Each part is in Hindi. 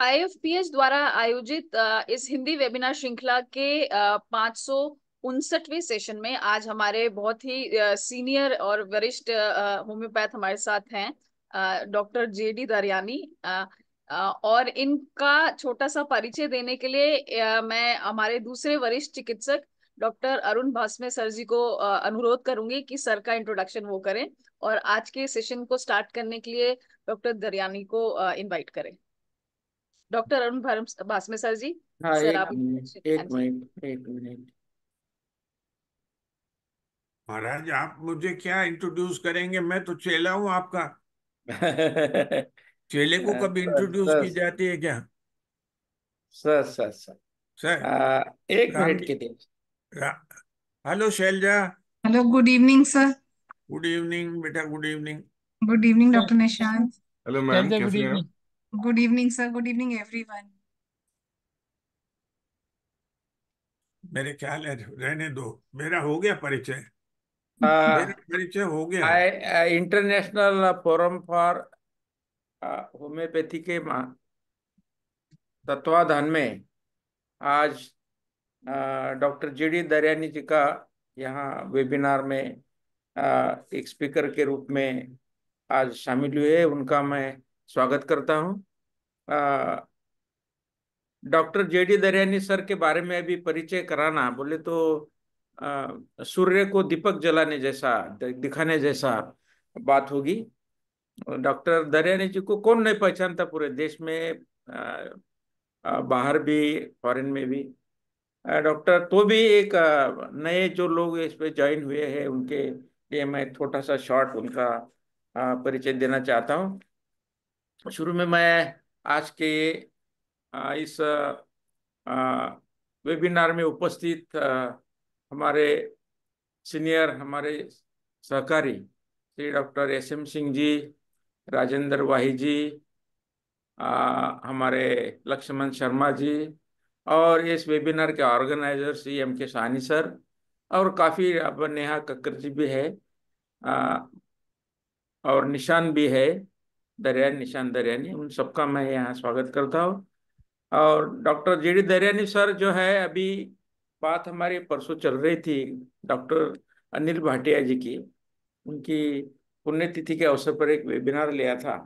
आई द्वारा आयोजित इस हिंदी वेबिनार श्रृंखला के पांच सौ उनसठवें सेशन में आज हमारे बहुत ही सीनियर और वरिष्ठ होम्योपैथ हमारे साथ हैं डॉक्टर जेडी दरियानी और इनका छोटा सा परिचय देने के लिए मैं हमारे दूसरे वरिष्ठ चिकित्सक डॉक्टर अरुण भास्मे सर जी को अनुरोध करूंगी कि सर का इंट्रोडक्शन वो करें और आज के सेशन को स्टार्ट करने के लिए डॉक्टर दरियानी को इनवाइट करें डॉक्टर अरुण बासमे सर जी हाँ, सर आप एक हाँ मिनट एक मिनट महाराज आप मुझे क्या इंट्रोड्यूस करेंगे मैं तो चेला हूँ आपका चेले को कभी इंट्रोड्यूस की जाती है क्या सर सर सर सर एक मिनट के दिन hello Shailaja hello good evening sir good evening बेटा good evening good evening doctor Nishant hello ma'am कैसे हैं Good evening, sir. Good evening, everyone. मेरे ख्याल है रहने दो मेरा हो गया परिचय परिचय हो गया I international forum for homeopathy के तत्वाधान में आज doctor G D Dariyani ji का यहाँ वेबिनार में आ, एक स्पीकर के रूप में आज शामिल हुए उनका मैं स्वागत करता हूँ doctor J D Dariyani sir के बारे में अभी परिचय कराना बोले तो सूर्य को दीपक जलाने जैसा दिखाने जैसा बात होगी डॉक्टर दरियानी जी को कौन नहीं पहचानता पूरे देश में आ, बाहर भी फॉरेन में भी डॉक्टर तो भी एक नए जो लोग इस पे ज्वाइन हुए हैं उनके लिए मैं छोटा सा शॉर्ट उनका परिचय देना चाहता हूँ शुरू में मैं आज के इस वेबिनार में उपस्थित हमारे सीनियर हमारे सहकारी Shri doctor S M Singh ji Rajendra Wahi ji हमारे लक्ष्मण शर्मा जी और इस वेबिनार के ऑर्गेनाइजर श्री एम के सानी सर और काफ़ी अब नेहा कक्कर जी भी है और निशान भी है दरिया निशान दरियानी उन सबका मैं यहाँ स्वागत करता हूँ और doctor J D Dariyani sir जो है अभी बात हमारी परसों चल रही थी डॉक्टर अनिल भाटिया जी की उनकी पुण्यतिथि के अवसर पर एक वेबिनार लिया था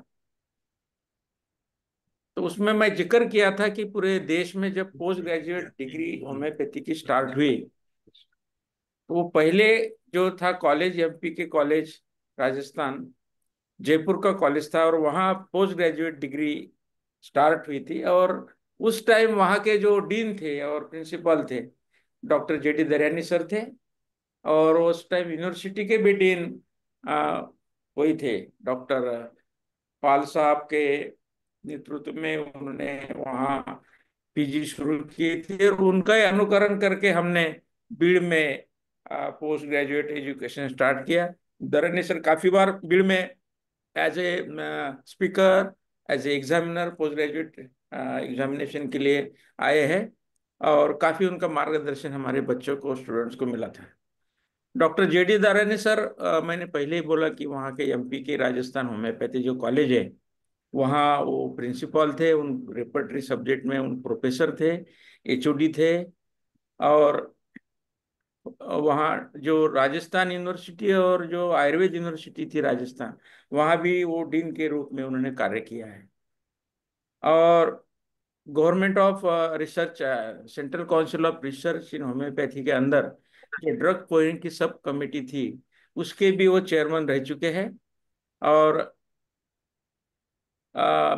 तो उसमें मैं जिक्र किया था कि पूरे देश में जब पोस्ट ग्रेजुएट डिग्री होम्योपैथी की स्टार्ट हुई तो वो पहले जो था कॉलेज एमपी के कॉलेज राजस्थान जयपुर का कॉलेज था और वहाँ पोस्ट ग्रेजुएट डिग्री स्टार्ट हुई थी और उस टाइम वहाँ के जो डीन थे और प्रिंसिपल थे doctor J D Dariyani sir थे और उस टाइम यूनिवर्सिटी के भी डीन वही थे डॉक्टर पाल साहब के नेतृत्व में उन्होंने वहाँ पीजी शुरू किए थे और उनका ही अनुकरण करके हमने बीड़ में पोस्ट ग्रेजुएट एजुकेशन स्टार्ट किया सर काफ़ी बार बीड़ में as a speaker as a examiner post graduate examination के लिए आए हैं और काफ़ी उनका मार्गदर्शन हमारे बच्चों को स्टूडेंट्स को मिला था डॉक्टर जे डी दारा ने सर आ, मैंने पहले ही बोला कि वहाँ के एमपी के राजस्थान होम्योपैथी जो कॉलेज है वहाँ वो प्रिंसिपल थे उन रिपोर्टरी सब्जेक्ट में उन प्रोफेसर थे डी थे और वहाँ जो राजस्थान यूनिवर्सिटी और जो आयुर्वेद यूनिवर्सिटी थी राजस्थान वहाँ भी वो डीन के रूप में उन्होंने कार्य किया है और government of research central council of research in homeopathy के अंदर जो ड्रग पॉइंट की सब कमेटी थी उसके भी वो चेयरमैन रह चुके हैं और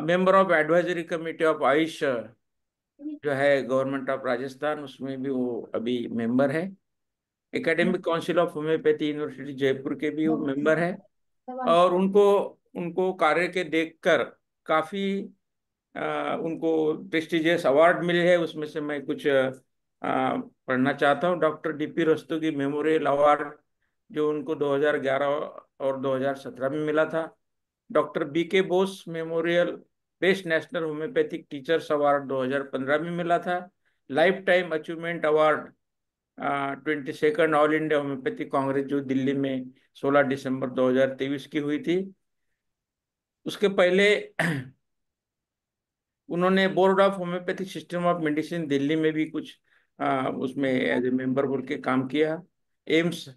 member of advisory committee of AYUSH जो है गवर्नमेंट ऑफ राजस्थान उसमें भी वो अभी मेंबर है academic council of homeopathy university Jaipur के भी मेंबर हैं और उनको उनको कार्य के देखकर काफ़ी उनको प्रेस्टिजियस अवार्ड मिले हैं उसमें से मैं कुछ आ, पढ़ना चाहता हूँ doctor D P Rastogi memorial award जो उनको 2011 और 2017 में मिला था doctor B K Bose memorial best national homeopathic teachers award 2015 में मिला था lifetime achievement award twenty second all India homeopathy congress जो दिल्ली में 16 दिसंबर 2023 की हुई थी उसके पहले उन्होंने board of homeopathic system of medicine Delhi में भी कुछ आ, उसमें एज ए मेंबर बोल के काम किया एम्स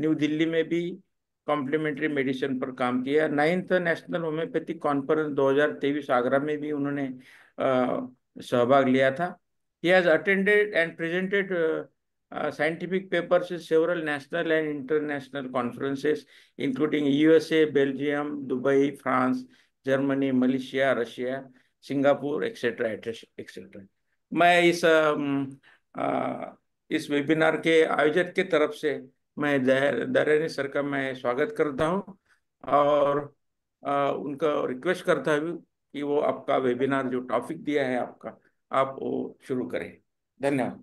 न्यू दिल्ली में भी कॉम्प्लीमेंट्री मेडिसिन पर काम किया ninth national homeopathic conference 2023 Agra में भी उन्होंने सहभाग लिया था he has attended and presented scientific papers in several national and international conferences, including USA, Belgium, Dubai, France, Germany, Malaysia, Russia, Singapore, etc., etc. मैं इस आ, इस वेबिनार के आयोजक के तरफ से मैं दरियानी सर का मैं स्वागत करता हूं और आ, उनका रिक्वेस्ट करता हूं कि वो आपका वेबिनार जो टॉपिक दिया है आपका आप वो शुरू करें धन्यवाद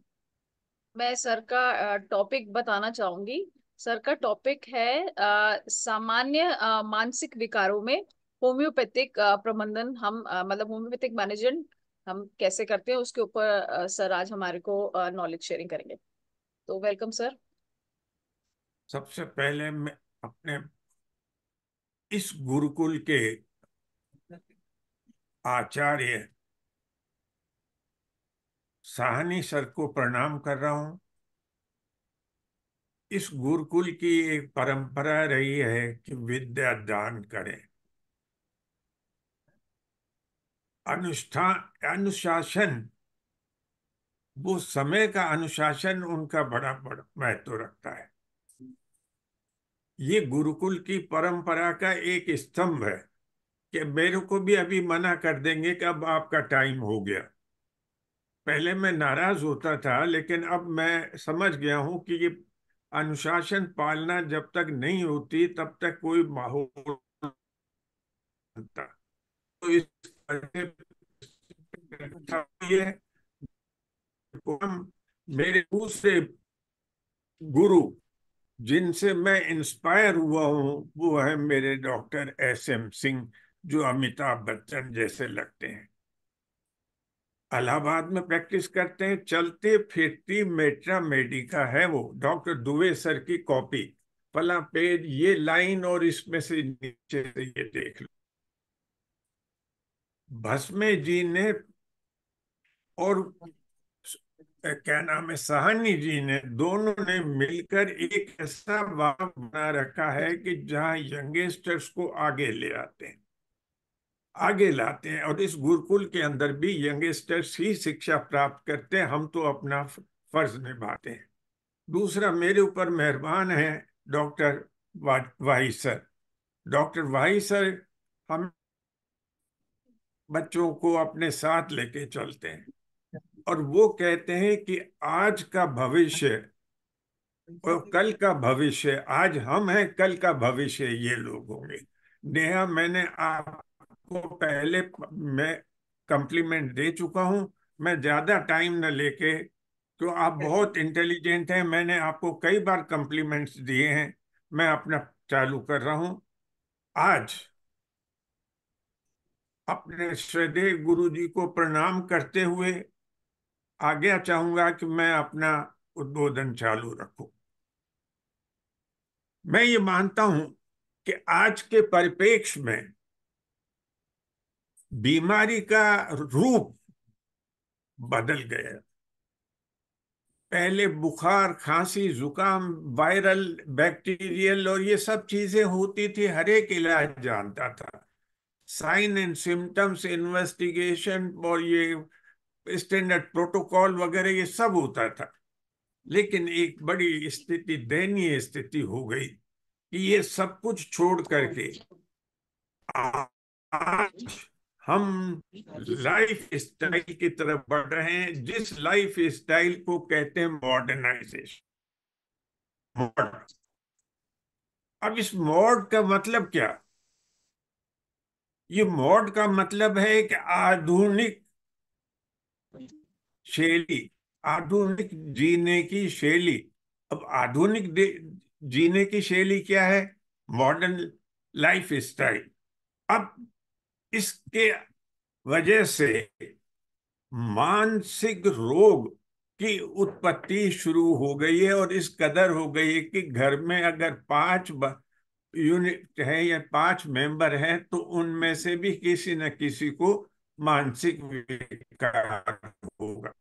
मैं सर का टॉपिक बताना चाहूंगी सर का टॉपिक है सामान्य मानसिक विकारों में होम्योपैथिक प्रबंधन हम मतलब होम्योपैथिक मैनेजमेंट हम कैसे करते हैं उसके ऊपर सर आज हमारे को नॉलेज शेयरिंग करेंगे तो वेलकम सर सबसे पहले मैं अपने इस गुरुकुल के आचार्य साहनी सर को प्रणाम कर रहा हूं इस गुरुकुल की एक परंपरा रही है कि विद्या दान करें अनुष्ठान अनुशासन वो समय का अनुशासन उनका बड़ा बड़ा महत्व तो रखता है ये गुरुकुल की परंपरा का एक स्तंभ है कि मेरे को भी अभी मना कर देंगे कि अब आपका टाइम हो गया पहले मैं नाराज होता था लेकिन अब मैं समझ गया हूँ कि ये अनुशासन पालना जब तक नहीं होती तब तक कोई माहौल तो इस मेरे दूसरे गुरु जिनसे मैं इंस्पायर हुआ हूँ वो है मेरे डॉक्टर एस एम सिंह जो अमिताभ बच्चन जैसे लगते हैं अलाहाबाद में प्रैक्टिस करते हैं चलते फिरते मेट्रा मेडिका है वो डॉक्टर दुबे सर की कॉपी पला पेज ये लाइन और इसमें से नीचे से ये देख लो भस्मे जी ने और क्या नाम है सहानी जी ने दोनों ने मिलकर एक ऐसा वाह बना रखा है कि जहां यंगेस्टर्स को आगे ले आते हैं आगे लाते हैं और इस गुरुकुल के अंदर भी यंगेस्टर्स ही शिक्षा प्राप्त करते हैं हम तो अपना फर्ज निभाते हैं दूसरा मेरे ऊपर मेहरबान है doctor Wahi sir doctor Wahi sir हम बच्चों को अपने साथ लेके चलते हैं और वो कहते हैं कि आज का भविष्य और कल का भविष्य आज हम हैं कल का भविष्य ये लोग होंगे नेहा मैंने आप को पहले मैं कंप्लीमेंट दे चुका हूं मैं ज्यादा टाइम न लेके तो आप बहुत इंटेलिजेंट हैं मैंने आपको कई बार कंप्लीमेंट्स दिए हैं मैं अपना चालू कर रहा हूं आज अपने श्रद्धे गुरु जी को प्रणाम करते हुए आगे चाहूंगा कि मैं अपना उद्बोधन चालू रखू मैं ये मानता हूं कि आज के परिपेक्ष में बीमारी का रूप बदल गया पहले बुखार खांसी जुकाम वायरल बैक्टीरियल और ये सब चीजें होती थी हर एक इलाज जानता था साइन एंड सिम्टम्स इन्वेस्टिगेशन और ये स्टैंडर्ड प्रोटोकॉल वगैरह ये सब होता था लेकिन एक बड़ी स्थिति दयनीय स्थिति हो गई कि ये सब कुछ छोड़ करके आज हम लाइफ स्टाइल की तरफ बढ़ रहे हैं जिस लाइफ स्टाइल को कहते हैं मॉडर्नाइजेशन मॉडर्न अब इस मॉड का मतलब क्या ये मॉड का मतलब है कि आधुनिक शैली आधुनिक जीने की शैली अब आधुनिक जीने की शैली क्या है मॉडर्न लाइफ स्टाइल अब इसके वजह से मानसिक रोग की उत्पत्ति शुरू हो गई है और इस कदर हो गई है कि घर में अगर पांच यूनिट है या पांच मेंबर हैं तो उनमें से भी किसी न किसी को मानसिक विकार होगा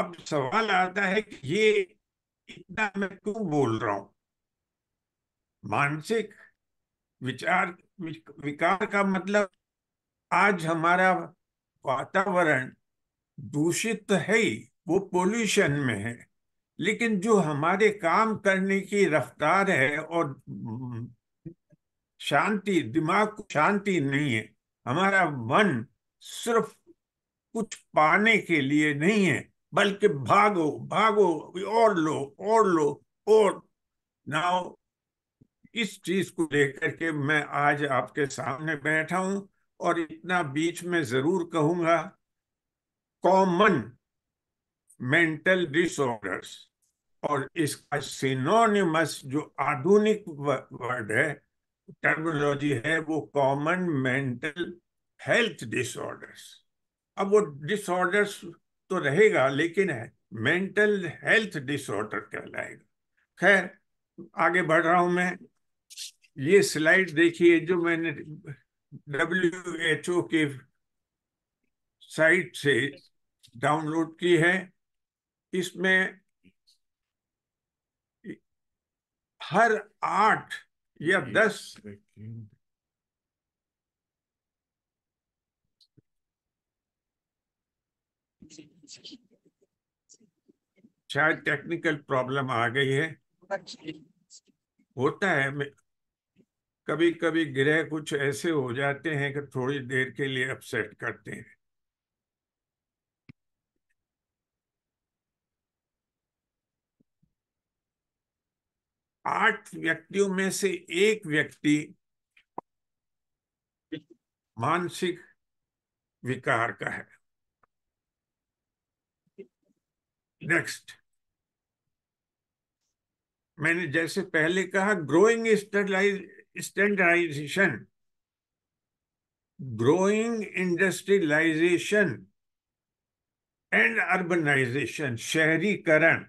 अब सवाल आता है कि ये इतना मैं क्यों बोल रहा हूं मानसिक विचार विकार का मतलब आज हमारा वातावरण दूषित है ही वो पोल्यूशन में है लेकिन जो हमारे काम करने की रफ्तार है और शांति दिमाग को शांति नहीं है हमारा मन सिर्फ कुछ पाने के लिए नहीं है बल्कि भागो भागो और लो और लो और नाउ इस चीज को लेकर के मैं आज आपके सामने बैठा हूं और इतना बीच में जरूर कहूंगा कॉमन मेंटल डिसऑर्डर्स और इसका सिनोनिमस जो आधुनिक वर्ड है टर्मोलॉजी है वो कॉमन मेंटल हेल्थ डिसऑर्डर्स अब वो डिसऑर्डर्स तो रहेगा लेकिन है मेंटल हेल्थ डिसऑर्डर कहलाएगा खैर आगे बढ़ रहा हूं मैं ये स्लाइड देखिए जो मैंने डब्ल्यू एच ओ के साइट से डाउनलोड की है इसमें हर आठ या दस शायद टेक्निकल प्रॉब्लम आ गई है होता है कभी कभी ग्रह कुछ ऐसे हो जाते हैं कि थोड़ी देर के लिए अपसेट करते हैं आठ व्यक्तियों में से एक व्यक्ति मानसिक विकार का है नेक्स्ट मैंने जैसे पहले कहा growing stabilise standardization, growing industrialization and urbanization, Karan,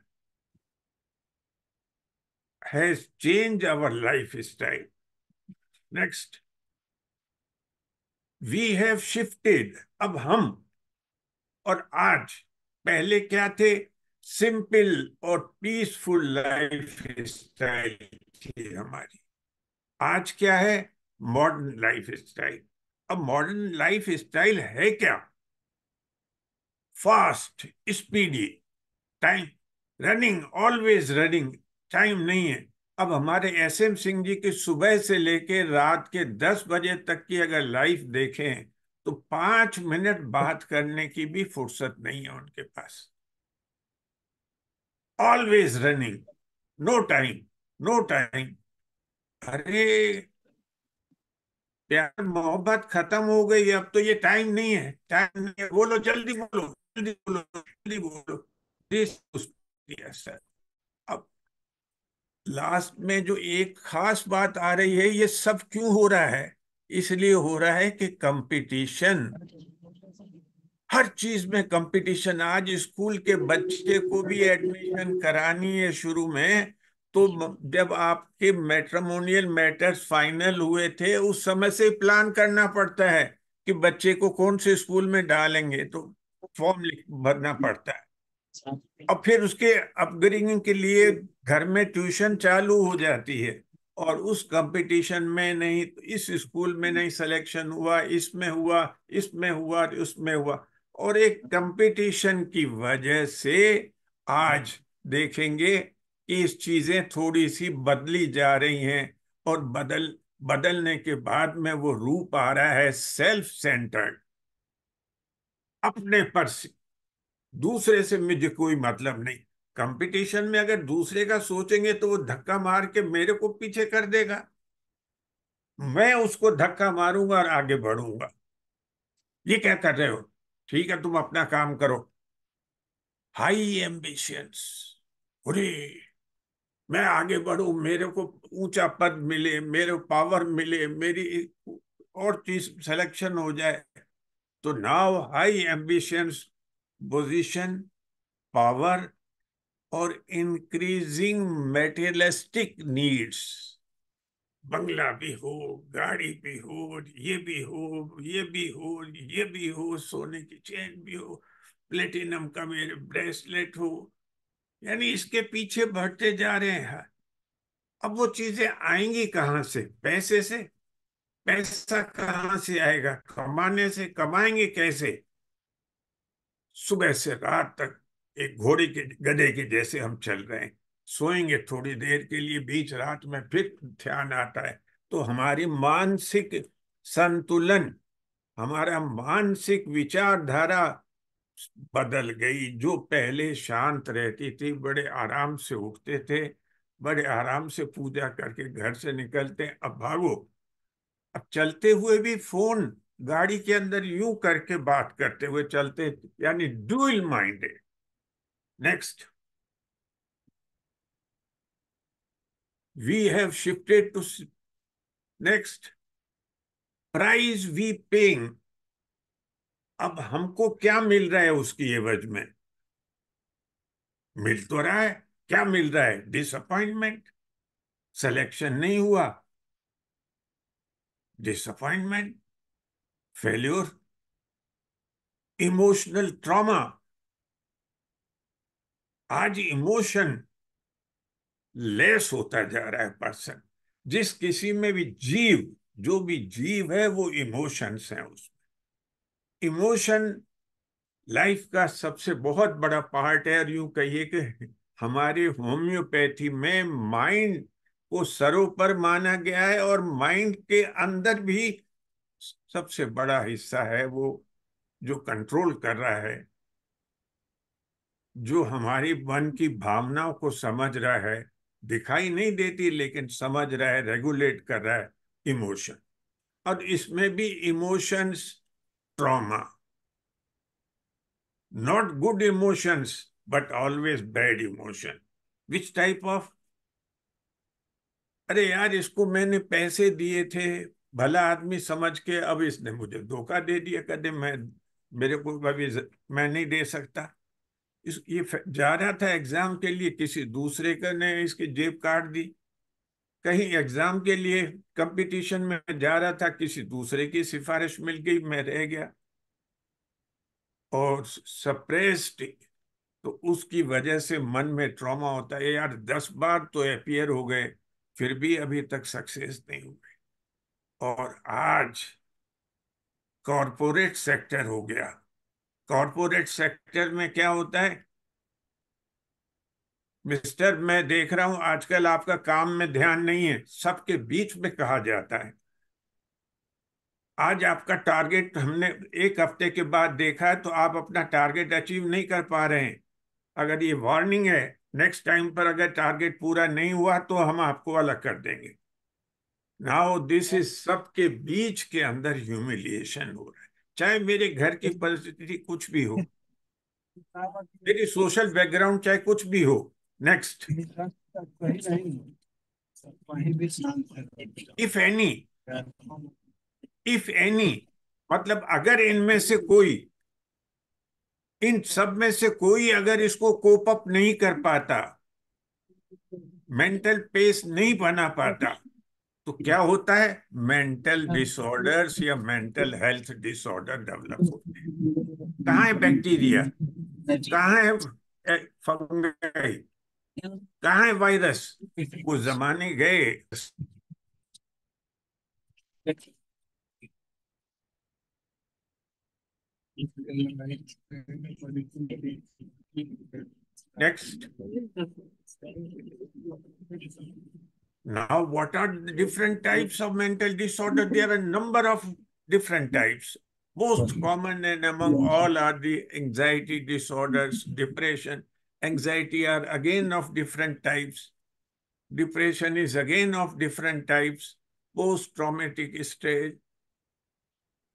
has changed our lifestyle. Next. we have shifted. अब हम और आज पहले क्या थे Simple or peaceful lifestyle हमारी आज क्या है मॉडर्न लाइफ स्टाइल अब मॉडर्न लाइफ स्टाइल है क्या fast speedy time running always running time नहीं है अब हमारे एस एम सिंह जी की सुबह से लेके रात के दस बजे तक की अगर लाइफ देखें तो पांच मिनट बात करने की भी फुर्सत नहीं है उनके पास always running no time no time अरे प्यार मोहब्बत खत्म हो गई अब तो ये टाइम नहीं है टाइम नहीं है बोलो जल्दी बोलो जल्दी बोलो जल्दी बोलो दिस अब लास्ट में जो एक खास बात आ रही है ये सब क्यों हो रहा है इसलिए हो रहा है कि कंपटीशन हर चीज में कंपटीशन आज स्कूल के बच्चे को भी एडमिशन करानी है शुरू में तो जब आपके मैट्रमोनियल मैटर्स फाइनल हुए थे उस समय से प्लान करना पड़ता है कि बच्चे को कौन से स्कूल में डालेंगे तो फॉर्म भरना पड़ता है और फिर उसके अपग्रेडिंग के लिए घर में ट्यूशन चालू हो जाती है और उस कंपटीशन में नहीं इस स्कूल में नहीं सिलेक्शन हुआ इसमें हुआ इसमें हुआ उसमें हुआ और एक कंपटीशन की वजह से आज देखेंगे इस चीज़ें थोड़ी सी बदली जा रही हैं और बदल बदलने के बाद में वो रूप आ रहा है सेल्फ सेंटर्ड अपने पर से दूसरे से मुझे कोई मतलब नहीं कंपटीशन में अगर दूसरे का सोचेंगे तो वो धक्का मार के मेरे को पीछे कर देगा मैं उसको धक्का मारूंगा और आगे बढ़ूंगा ये क्या कर रहे हो ठीक है तुम अपना काम करो हाई एम्बिशंस अरे मैं आगे बढ़ू मेरे को ऊंचा पद मिले मेरे पावर मिले मेरी और चीज सिलेक्शन हो जाए तो now high ambition position power और इंक्रीजिंग मेटेरियलिस्टिक नीड्स बंगला भी हो गाड़ी भी हो ये भी हो ये भी हो ये भी हो सोने की चेन भी हो प्लेटिनम का मेरे ब्रेसलेट हो यानी इसके पीछे बढ़ते जा रहे हैं अब वो चीजें आएंगी कहाँ से पैसे से पैसा कहाँ से आएगा कमाने से कमाएंगे कैसे सुबह से रात तक एक घोड़े के गधे के जैसे हम चल रहे हैं सोएंगे थोड़ी देर के लिए बीच रात में फिर ध्यान आता है तो हमारी मानसिक संतुलन हमारा मानसिक विचारधारा बदल गई जो पहले शांत रहती थी बड़े आराम से उठते थे बड़े आराम से पूजा करके घर से निकलते अब भागो अब चलते हुए भी फोन गाड़ी के अंदर यू करके बात करते हुए चलते यानी dual minded next we have shifted to next price we paying अब हमको क्या मिल रहा है उसकी एवज में मिल तो रहा है क्या मिल रहा है डिसअपॉइंटमेंट सिलेक्शन नहीं हुआ डिसअपॉइंटमेंट फेल्योर इमोशनल ट्रॉमा आज इमोशन लेस होता जा रहा है पर्सन जिस किसी में भी जीव जो भी जीव है वो इमोशंस हैं उसमें इमोशन लाइफ का सबसे बहुत बड़ा पार्ट है और यूं कहिए कि हमारे होम्योपैथी में माइंड को सरोपर माना गया है और माइंड के अंदर भी सबसे बड़ा हिस्सा है वो जो कंट्रोल कर रहा है जो हमारी मन की भावनाओं को समझ रहा है दिखाई नहीं देती लेकिन समझ रहा है रेगुलेट कर रहा है इमोशन और इसमें भी emotions trauma. Not good emotions, but always bad emotion. Which type of? अरे यार इसको मैंने पैसे दिए थे भला आदमी समझ के अब इसने मुझे धोखा दे दिया कदे मैं मेरे को अभी मैं नहीं दे सकता इस ये जा रहा था एग्जाम के लिए किसी दूसरे का ने इसकी जेब काट दी कहीं एग्जाम के लिए कंपटीशन में जा रहा था किसी दूसरे की सिफारिश मिल गई मैं रह गया और सप्रेस्ड तो उसकी वजह से मन में ट्रॉमा होता है यार दस बार तो अपियर हो गए फिर भी अभी तक सक्सेस नहीं हुए और आज कॉरपोरेट सेक्टर हो गया कॉरपोरेट सेक्टर में क्या होता है मिस्टर मैं देख रहा हूं आजकल आपका काम में ध्यान नहीं है सबके बीच में कहा जाता है आज आपका टारगेट हमने एक हफ्ते के बाद देखा है तो आप अपना टारगेट अचीव नहीं कर पा रहे हैं अगर ये वार्निंग है नेक्स्ट टाइम पर अगर टारगेट पूरा नहीं हुआ तो हम आपको अलग कर देंगे नाउ दिस इज सबके बीच के अंदर ह्यूमिलिएशन हो रहा है चाहे मेरे घर की परिस्थिति कुछ भी हो मेरी सोशल बैकग्राउंड चाहे कुछ भी हो Next. If any if any मतलब अगर इनमें से कोई इन सब में से कोई अगर इसको कोप अप नहीं कर पाता मेंटल पेस नहीं बना पाता तो क्या होता है मेंटल डिसऑर्डर्स या मेंटल हेल्थ डिसऑर्डर डेवलप होते हैं कहा है बैक्टीरिया कहा है फंगाई कहाँ this वायरस a money? गए Next. Now, what are the different types of mental disorder? There are a number of different types. Most common and among all are the anxiety disorders, depression, anxiety are again of different types. Depression is again of different types. Post-traumatic stress,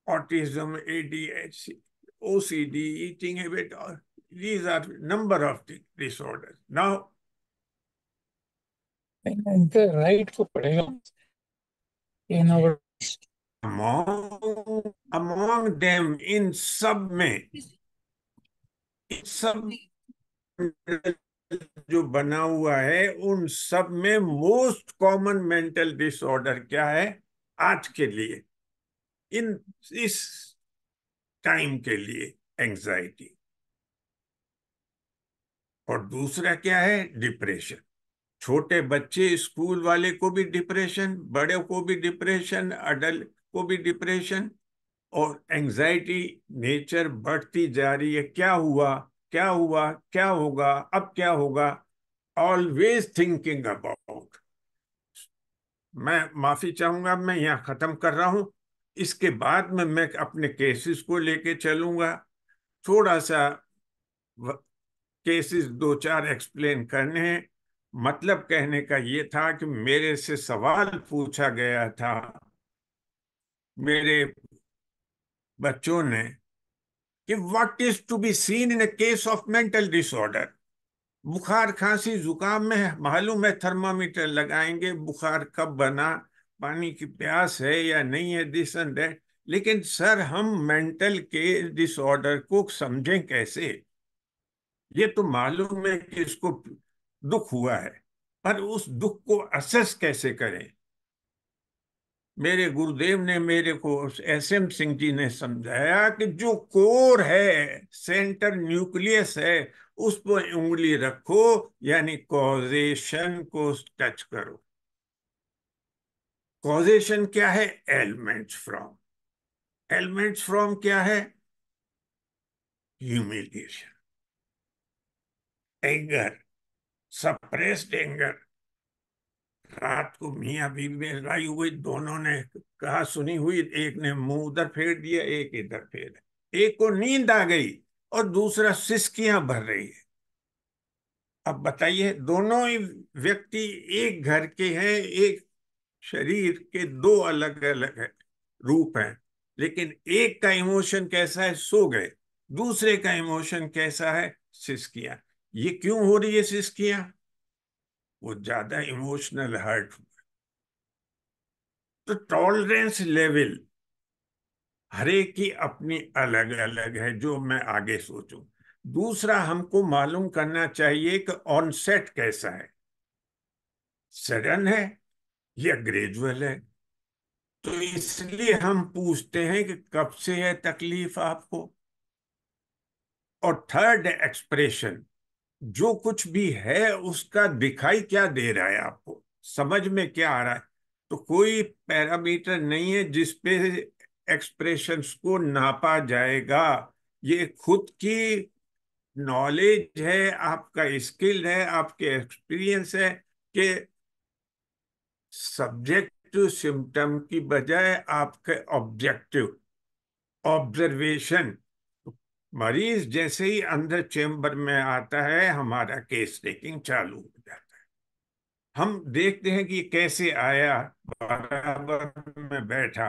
autism, ADHD, OCD, eating habit, these are number of disorders. Now, and the right for in our among among them in sub in sub जो बना हुआ है उन सब में मोस्ट कॉमन मेंटल डिसऑर्डर क्या है आज के लिए इन इस टाइम के लिए एंजाइटी और दूसरा क्या है डिप्रेशन छोटे बच्चे स्कूल वाले को भी डिप्रेशन बड़े को भी डिप्रेशन अडल्ट को भी डिप्रेशन और एंजाइटी नेचर बढ़ती जा रही है क्या हुआ क्या हुआ क्या होगा अब क्या होगा ऑलवेज थिंकिंग अबाउट मैं माफी चाहूंगा मैं यहाँ खत्म कर रहा हूं इसके बाद में मैं अपने केसेस को लेके चलूंगा थोड़ा सा केसेस दो चार एक्सप्लेन करने हैं मतलब कहने का ये था कि मेरे से सवाल पूछा गया था मेरे बच्चों ने कि what is to be seen in a case of mental disorder बुखार खांसी जुकाम में मालूम है थर्मामीटर लगाएंगे बुखार कब बना पानी की प्यास है या नहीं है दिस एंड दैट लेकिन सर हम मेंटल के डिसऑर्डर को समझें कैसे ये तो मालूम है कि इसको दुख हुआ है पर उस दुख को असेस कैसे करें मेरे गुरुदेव ने मेरे को एस एम सिंह जी ने समझाया कि जो कोर है सेंटर न्यूक्लियस है उस पर उंगली रखो यानी कॉजेशन को टच करो कॉजेशन क्या है एलिमेंट्स फ्रॉम एलिमेंट्स फ्रॉम क्या है ह्यूमिलिएशन एंगर सप्रेस्ड एंगर रात को मियाँ में लड़ाई हुई दोनों ने कहा सुनी हुई एक ने मुंह उधर फेर दिया एक इधर फेर एक को नींद आ गई और दूसरा सिस्कियां भर रही है अब बताइए दोनों ही व्यक्ति एक घर के हैं एक शरीर के दो अलग अलग है, रूप हैं लेकिन एक का इमोशन कैसा है सो गए दूसरे का इमोशन कैसा है सिस्कियां ये क्यों हो रही है सिस्कियां वो ज्यादा इमोशनल हर्ट हुए तो टॉलरेंस लेवल हर एक की अपनी अलग अलग है जो मैं आगे सोचूं दूसरा हमको मालूम करना चाहिए कि ऑनसेट कैसा है सडन है या ग्रेजुअल है तो इसलिए हम पूछते हैं कि कब से है तकलीफ आपको और थर्ड एक्सप्रेशन जो कुछ भी है उसका दिखाई क्या दे रहा है आपको समझ में क्या आ रहा है तो कोई पैरामीटर नहीं है जिसपे एक्सप्रेशंस को नापा जाएगा ये खुद की नॉलेज है आपका स्किल है आपके एक्सपीरियंस है कि सब्जेक्ट सिम्टम की बजाय आपके ऑब्जेक्टिव ऑब्जर्वेशन मरीज जैसे ही अंदर चेंबर में आता है हमारा केस टेकिंग चालू हो जाता है हम देखते हैं कि कैसे आया बराबर में बैठा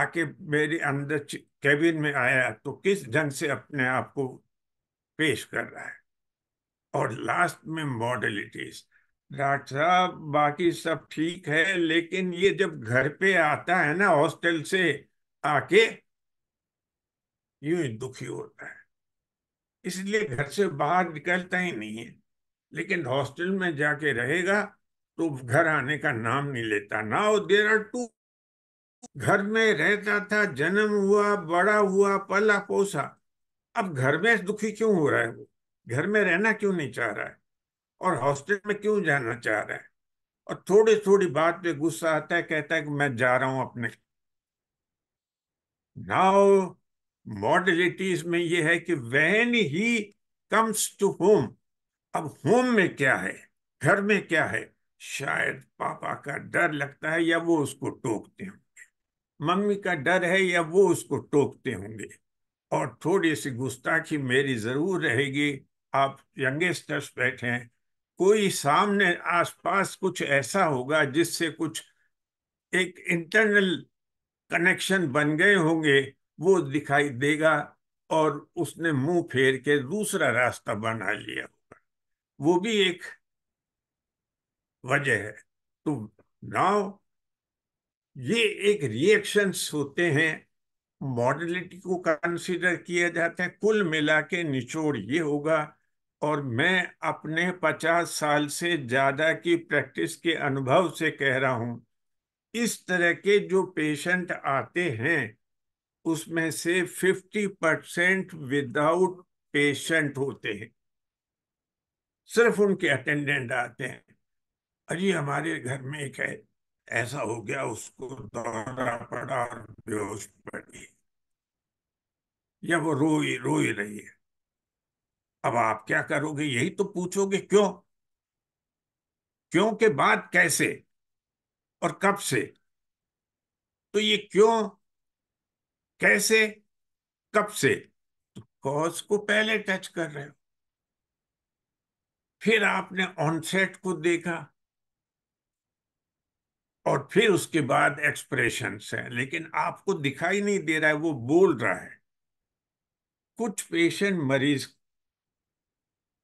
आके मेरे अंदर कैबिन में आया तो किस ढंग से अपने आप को पेश कर रहा है और लास्ट में मॉडलिटीज डॉक्टर साहब बाकी सब ठीक है लेकिन ये जब घर पे आता है ना हॉस्टल से आके यूं ही दुखी होता है इसलिए घर से बाहर निकलता ही नहीं है लेकिन हॉस्टल में जाके रहेगा तो घर आने का नाम नहीं लेता नाउ देर आर टू घर में रहता था जन्म हुआ बड़ा हुआ पला पोसा अब घर में दुखी क्यों हो रहा है वो घर में रहना क्यों नहीं चाह रहा है और हॉस्टल में क्यों जाना चाह रहा है और थोड़ी थोड़ी बात पे गुस्सा आता है कहता है कि मैं जा रहा हूं अपने नाउ मॉडलिटीज में ये है कि when he comes to home अब होम में क्या है घर में क्या है शायद पापा का डर लगता है या वो उसको टोकते होंगे मम्मी का डर है या वो उसको टोकते होंगे और थोड़ी सी गुस्ताखी मेरी जरूर रहेगी आप यंगेस्टर्स बैठे हैं कोई सामने आसपास कुछ ऐसा होगा जिससे कुछ एक इंटरनल कनेक्शन बन गए होंगे वो दिखाई देगा और उसने मुंह फेर के दूसरा रास्ता बना लिया होगा वो भी एक वजह है तो नाउ ये एक रिएक्शंस होते हैं मॉडलिटी को कंसीडर किया जाता है कुल मिला के निचोड़ ये होगा और मैं अपने पचास साल से ज़्यादा की प्रैक्टिस के अनुभव से कह रहा हूं इस तरह के जो पेशेंट आते हैं उसमें से 50 परसेंट विदाउट पेशेंट होते हैं सिर्फ उनके अटेंडेंट आते हैं अजी हमारे घर में एक है ऐसा हो गया उसको दौरा पड़ा और बेहोश पड़ी या वो रोई रोई रो ही रही है अब आप क्या करोगे यही तो पूछोगे क्यों क्यों के बाद कैसे और कब से तो ये क्यों कैसे कब से तो कॉज को पहले टच कर रहे हो फिर आपने ऑनसेट को देखा और फिर उसके बाद एक्सप्रेशन है लेकिन आपको दिखाई नहीं दे रहा है वो बोल रहा है कुछ पेशेंट मरीज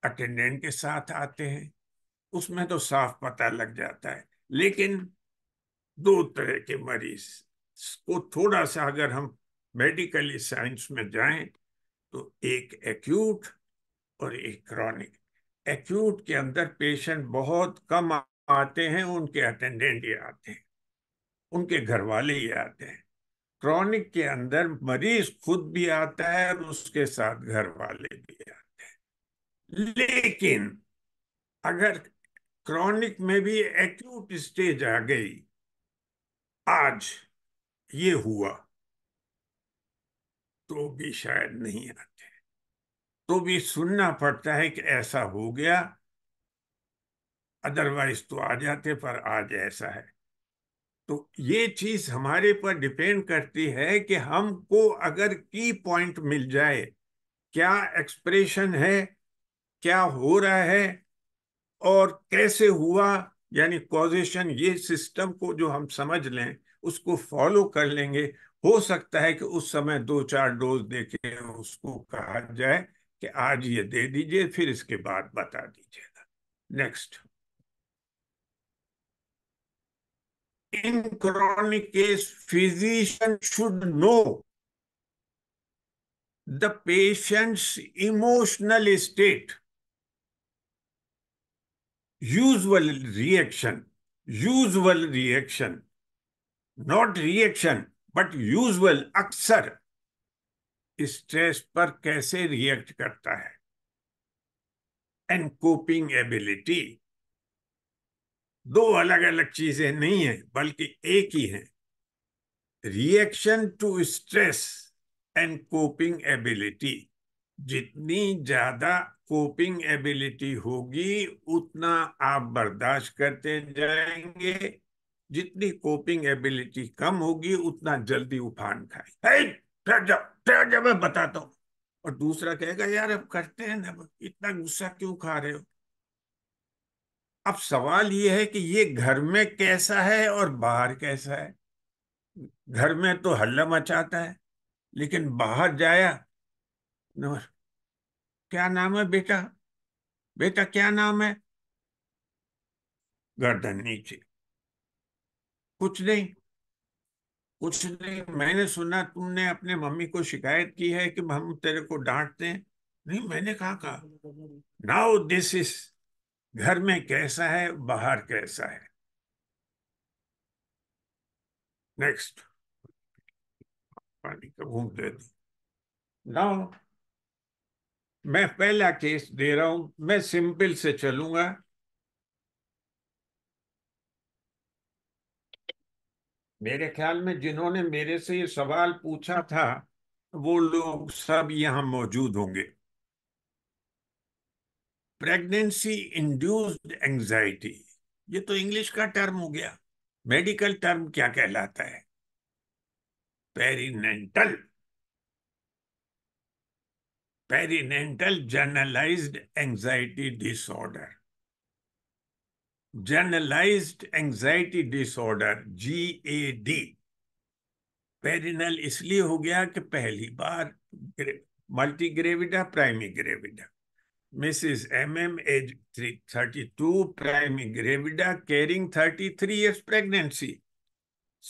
अटेंडेंट के साथ आते हैं उसमें तो साफ पता लग जाता है लेकिन दो तरह के मरीज को थोड़ा सा अगर हम मेडिकल साइंस में जाएं तो एक एक्यूट और एक क्रॉनिक एक्यूट के अंदर पेशेंट बहुत कम आते हैं उनके अटेंडेंट ही आते हैं उनके घर वाले ही आते हैं क्रॉनिक के अंदर मरीज खुद भी आता है और उसके साथ घर वाले भी आते हैं लेकिन अगर क्रॉनिक में भी एक्यूट स्टेज आ गई आज ये हुआ तो भी शायद नहीं आते तो भी सुनना पड़ता है कि ऐसा हो गया अदरवाइज तो आ जाते पर आज ऐसा है तो ये चीज हमारे पर डिपेंड करती है कि हमको अगर की पॉइंट मिल जाए क्या एक्सप्रेशन है क्या हो रहा है और कैसे हुआ यानी कॉजेशन ये सिस्टम को जो हम समझ लें उसको फॉलो कर लेंगे हो सकता है कि उस समय दो चार डोज दे के उसको कहा जाए कि आज ये दे दीजिए फिर इसके बाद बता दीजिएगा next in chronic case physician should know the patient's emotional state usual reaction usual reaction not reaction but usual अक्सर स्ट्रेस पर कैसे रिएक्ट करता है एंड कोपिंग एबिलिटी दो अलग अलग चीजें नहीं है बल्कि एक ही है reaction to stress and coping ability जितनी ज्यादा कोपिंग एबिलिटी होगी उतना आप बर्दाश्त करते जाएंगे जितनी कोपिंग एबिलिटी कम होगी उतना जल्दी उफान खाए ठहर जाओ मैं बताता हूँ और दूसरा कहेगा यार अब करते हैं ना इतना गुस्सा क्यों खा रहे हो अब सवाल ये है कि ये घर में कैसा है और बाहर कैसा है घर में तो हल्ला मचाता है लेकिन बाहर जाया क्या नाम है बेटा बेटा क्या नाम है गर्दन नीचे कुछ नहीं कुछ नहीं मैंने सुना तुमने अपने मम्मी को शिकायत की है कि हम तेरे को डांटते हैं नहीं मैंने कहा कहा नाउ दिस इज घर में कैसा है बाहर कैसा है नेक्स्ट पानी का घूम दे नाउ मैं पहला केस दे रहा हूं मैं सिंपल से चलूंगा मेरे ख्याल में जिन्होंने मेरे से ये सवाल पूछा था वो लोग सब यहां मौजूद होंगे प्रेगनेंसी इंड्यूस्ड एंजाइटी ये तो इंग्लिश का टर्म हो गया मेडिकल टर्म क्या कहलाता है perinatal perinatal generalised anxiety disorder generalized anxiety disorder GAD perinatal इसलिए हो गया कि पहली बार multigravida primigravida Mrs M M age thirty two primigravida carrying thirty three years pregnancy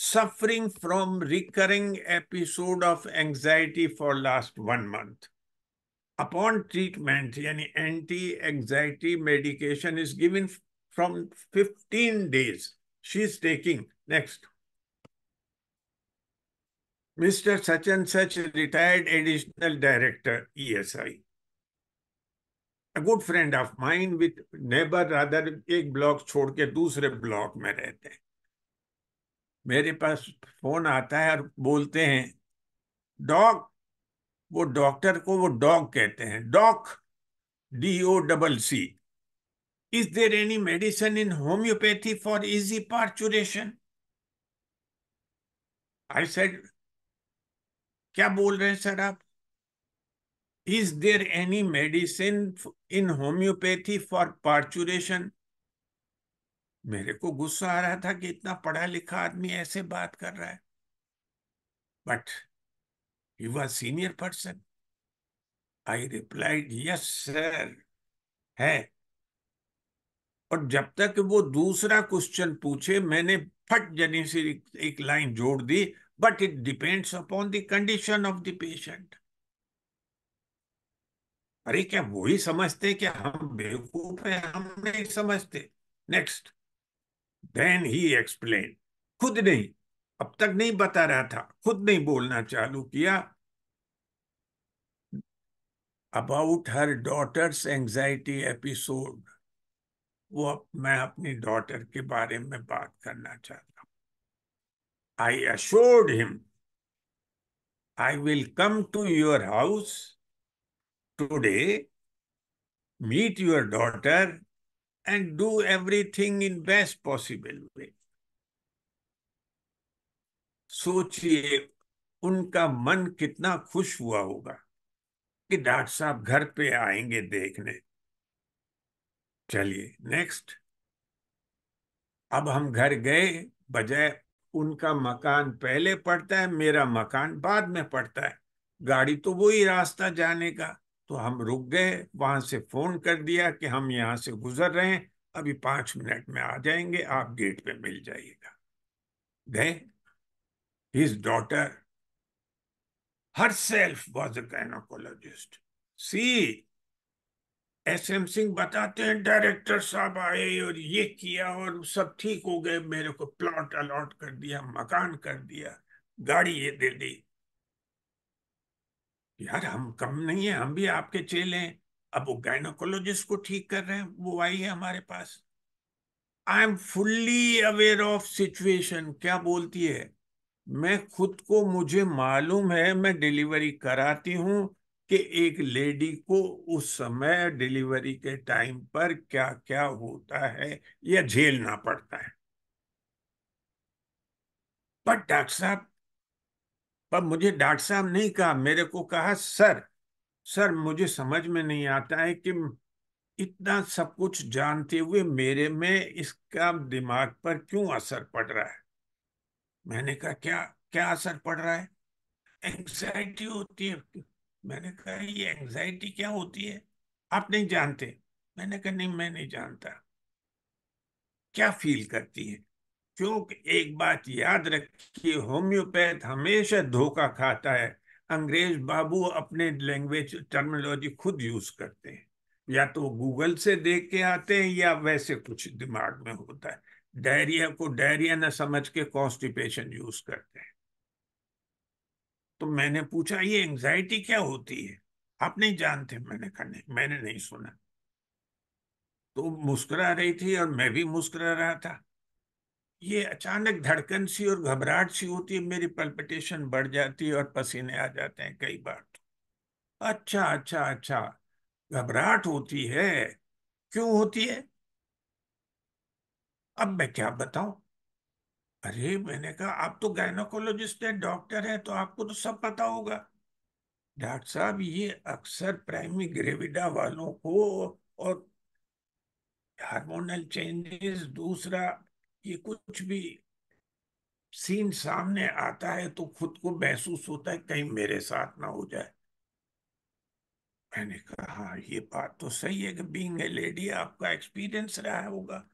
suffering from recurring episode of anxiety for last one month. Upon treatment, any anti-anxiety medication is given from 15 days. She is taking. Next. Mr. Such and Such, retired additional director, ESI. A good friend of mine with neighbor, rather एक block छोड़ के दूसरे ब्लॉक में रहते हैं मेरे पास फोन आता है और बोलते हैं डॉग वो डॉक्टर को वो डॉग कहते हैं dog D O double C Is there any medicine in homeopathy for easy parturition? I said, क्या बोल रहे हैं सर आप Is there any medicine in homeopathy for parturition मेरे को गुस्सा आ रहा था कि इतना पढ़ा लिखा आदमी ऐसे बात कर रहा है but you are senior person I replied yes sir है और जब तक वो दूसरा क्वेश्चन पूछे मैंने फट जनी से एक लाइन जोड़ दी but it depends upon the condition of the patient अरे क्या वो ही समझते कि हम बेवकूफ हैं हम नहीं समझते नेक्स्ट देन ही एक्सप्लेन खुद नहीं अब तक नहीं बता रहा था खुद नहीं बोलना चालू किया about her daughter's anxiety episode वो मैं अपनी डॉटर के बारे में बात करना चाहता हूं I assured him I will come to your house today meet your daughter and do everything in best possible way सोचिए उनका मन कितना खुश हुआ होगा कि डॉक्टर साहब घर पे आएंगे देखने चलिए नेक्स्ट अब हम घर गए बजाय उनका मकान पहले पड़ता है मेरा मकान बाद में पड़ता है गाड़ी तो वही रास्ता जाने का तो हम रुक गए वहां से फोन कर दिया कि हम यहां से गुजर रहे हैं अभी पांच मिनट में आ जाएंगे आप गेट पे मिल जाइएगा गए his daughter self was a gynecologist. C S M Singh बताते हैं डायरेक्टर साहब आए और ये किया और सब ठीक हो गए मेरे को प्लॉट अलॉट कर दिया मकान कर दिया गाड़ी ये दे दी यार हम कम नहीं है हम भी आपके चेले हैं अब वो गायनोकोलॉजिस्ट को ठीक कर रहे हैं वो आई है हमारे पास I am fully aware of situation क्या बोलती है मैं खुद को मुझे मालूम है मैं डिलीवरी कराती हूँ कि एक लेडी को उस समय डिलीवरी के टाइम पर क्या क्या होता है या झेलना पड़ता है पर डॉक्टर साहब पर मुझे डॉक्टर साहब नहीं कहा मेरे को कहा सर सर मुझे समझ में नहीं आता है कि इतना सब कुछ जानते हुए मेरे में इसका दिमाग पर क्यों असर पड़ रहा है मैंने कहा क्या क्या असर पड़ रहा है एंग्जाइटी होती है मैंने कहा ये एंजाइटी क्या होती है आप नहीं जानते मैंने कहा नहीं मैं नहीं जानता क्या फील करती है क्योंकि एक बात याद रखिए होम्योपैथ हमेशा धोखा खाता है अंग्रेज बाबू अपने लैंग्वेज टर्मिनोलॉजी खुद यूज करते हैं या तो गूगल से देख के आते हैं या वैसे कुछ दिमाग में होता है डायरिया को डायरिया न समझ के कॉन्स्टिपेशन यूज करते हैं तो मैंने पूछा ये एंजाइटी क्या होती है आप नहीं जानते मैंने कहा नहीं मैंने नहीं सुना तो मुस्कुरा रही थी और मैं भी मुस्कुरा रहा था ये अचानक धड़कन सी और घबराहट सी होती है मेरी पल्पिटेशन बढ़ जाती है और पसीने आ जाते हैं कई बार तो अच्छा अच्छा अच्छा घबराहट होती है क्यों होती है अब मैं क्या बताऊं अरे मैंने कहा आप तो गायनोकोलॉजिस्ट है डॉक्टर है तो आपको तो सब पता होगा डॉक्टर साहब ये अक्सर प्राइमरी ग्रेविडा वालों को और हार्मोनल चेंजेस दूसरा ये कुछ भी सीन सामने आता है तो खुद को महसूस होता है कहीं मेरे साथ ना हो जाए मैंने कहा हाँ ये बात तो सही है कि बीइंग ए लेडी आपका एक्सपीरियंस रहा होगा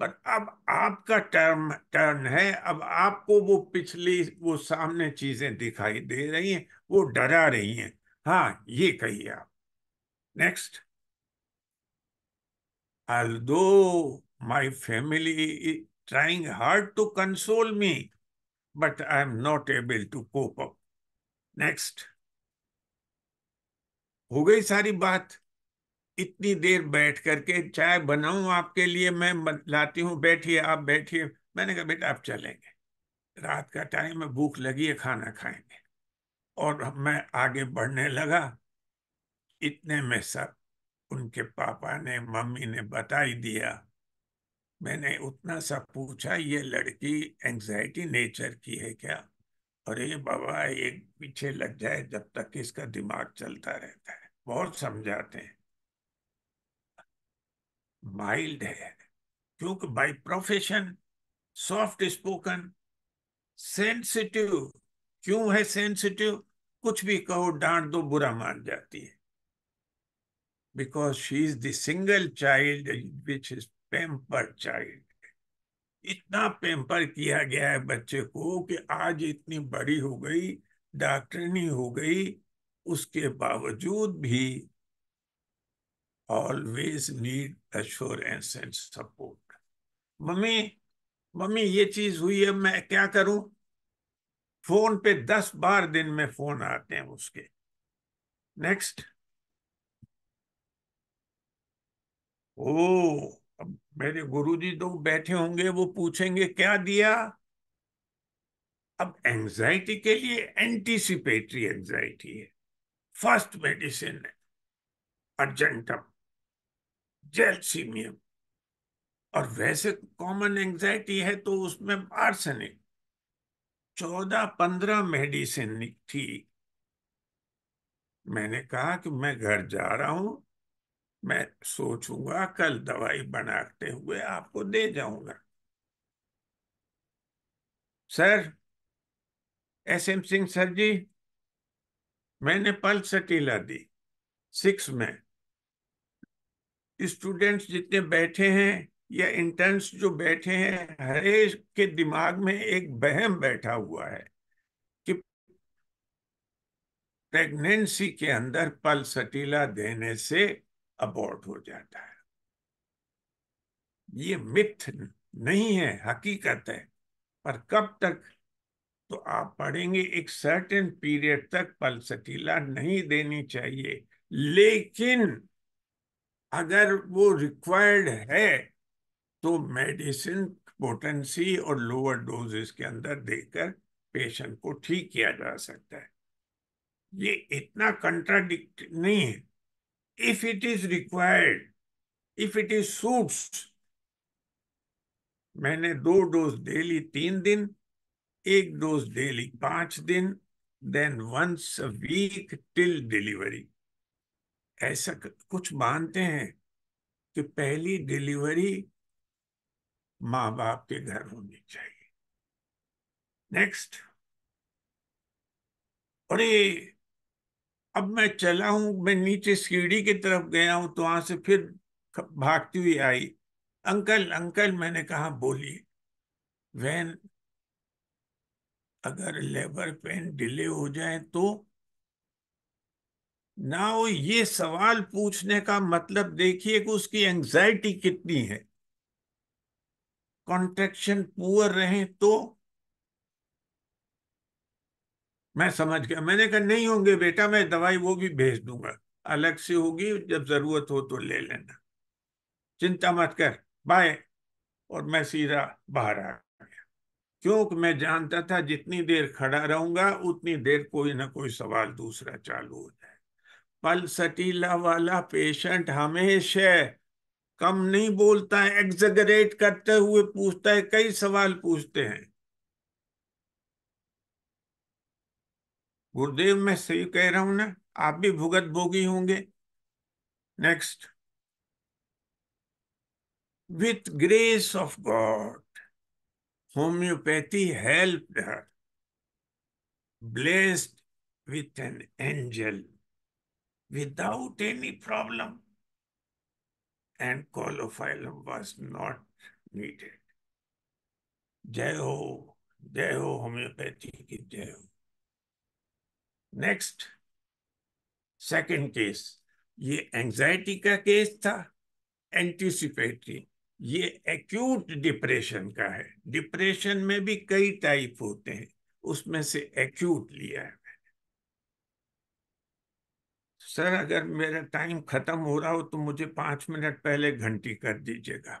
पर अब आपका टर्म टर्न है अब आपको वो पिछली वो सामने चीजें दिखाई दे रही हैं वो डरा रही हैं हाँ ये कही आप next although my family trying hard to console me but I am not able to cope up next हो गई सारी बात इतनी देर बैठ करके चाय बनाऊं आपके लिए मैं लाती हूँ बैठिए आप बैठिए मैंने कहा बेटा आप चलेंगे रात का टाइम है भूख लगी है खाना खाएंगे और मैं आगे बढ़ने लगा इतने में सब उनके पापा ने मम्मी ने बताई दिया मैंने उतना सब पूछा ये लड़की एंजाइटी नेचर की है क्या अरे बाबा एक पीछे लग जाए जब तक इसका दिमाग चलता रहता है बहुत समझाते हैं माइल्ड है क्योंकि by profession soft spoken sensitive क्यों है सेंसिटिव कुछ भी कहो डांट दो बुरा मान जाती है because she is single child which is pamper child इतना पेम्पर किया गया है बच्चे को कि आज इतनी बड़ी हो गई डॉक्टरनी हो गई उसके बावजूद भी need need assurance and support mummy mummy ये चीज हुई है मैं क्या करूं फोन पे दस बार दिन में फोन आते हैं उसके नेक्स्ट ओ अब मेरे गुरुजी तो बैठे होंगे वो पूछेंगे क्या दिया अब एंजाइटी के लिए एंटीसिपेटरी एंजाइटी है फर्स्ट मेडिसिन है अर्जेंटम जेलसीमियम और वैसे कॉमन तो एंग्जाइटी है तो उसमें आर्सेनिक चौदह पंद्रह मेडिसिन थी मैंने कहा कि मैं घर जा रहा हूं मैं सोचूंगा कल दवाई बनाते हुए आपको दे जाऊंगा sir S M Singh sir ji मैंने पल्स टीला दी सिक्स में स्टूडेंट्स जितने बैठे हैं या इंटर्न्स जो बैठे हैं हर एक के दिमाग में एक बहम बैठा हुआ है कि प्रेगनेंसी के अंदर पल सटीला देने से अबॉर्ड हो जाता है ये मिथ नहीं है हकीकत है पर कब तक तो आप पढ़ेंगे एक सर्टेन पीरियड तक पल सटीला नहीं देनी चाहिए लेकिन अगर वो रिक्वायर्ड है तो मेडिसिन पोटेंसी और लोअर डोजेस के अंदर देकर पेशेंट को ठीक किया जा सकता है ये इतना कंट्राडिक्ट नहीं है if it is required if it is suits मैंने दो डोज दे ली तीन दिन एक डोज दे ली पांच दिन then once week till delivery ऐसा कुछ मानते हैं कि पहली डिलीवरी माँ बाप के घर होनी चाहिए नेक्स्ट अरे अब मैं चला हूं मैं नीचे सीढ़ी की तरफ गया हूं तो वहां से फिर भागती हुई आई अंकल अंकल मैंने कहा बोली वैन अगर लेबर पेन डिले हो जाए तो नाउ ये सवाल पूछने का मतलब देखिए कि उसकी एंजाइटी कितनी है कॉन्ट्रेक्शन पुअर रहे तो मैं समझ गया मैंने कहा नहीं होंगे बेटा मैं दवाई वो भी भेज दूंगा अलग से होगी जब जरूरत हो तो ले लेना चिंता मत कर बाय और मैं सीधा बाहर आ गया क्योंकि मैं जानता था जितनी देर खड़ा रहूंगा उतनी देर कोई ना कोई सवाल दूसरा चालू हो जाए सटीला वाला पेशेंट हमेशा कम नहीं बोलता है एग्जगरेट करते हुए पूछता है कई सवाल पूछते हैं गुरुदेव मैं सही कह रहा हूं ना आप भी भुगत भोगी होंगे next with grace of God homeopathy help blessed with an angel without any problem. And colophyllum was not needed. Jai ho, jai ho homeopathy ki jai ho. Next, second case, ye anxiety ka case tha, anticipatory. ये एक्यूट डिप्रेशन का है डिप्रेशन में भी कई टाइप होते हैं उसमें से एक्यूट लिया है सर अगर मेरा टाइम खत्म हो रहा हो तो मुझे पांच मिनट पहले घंटी कर दीजिएगा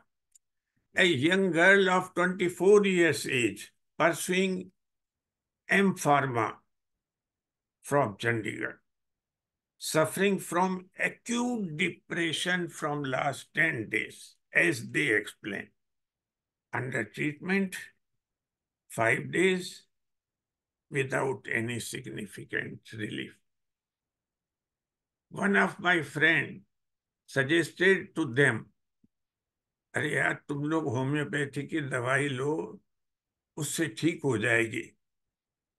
a young girl of twenty four years age पर swing M pharma from Chandigarh suffering from acute depression from last ten days as they explain under treatment five days without any significant relief one of my friend suggested to them अरे यार तुम लोग होम्योपैथी की दवाई लो उससे ठीक हो जाएगी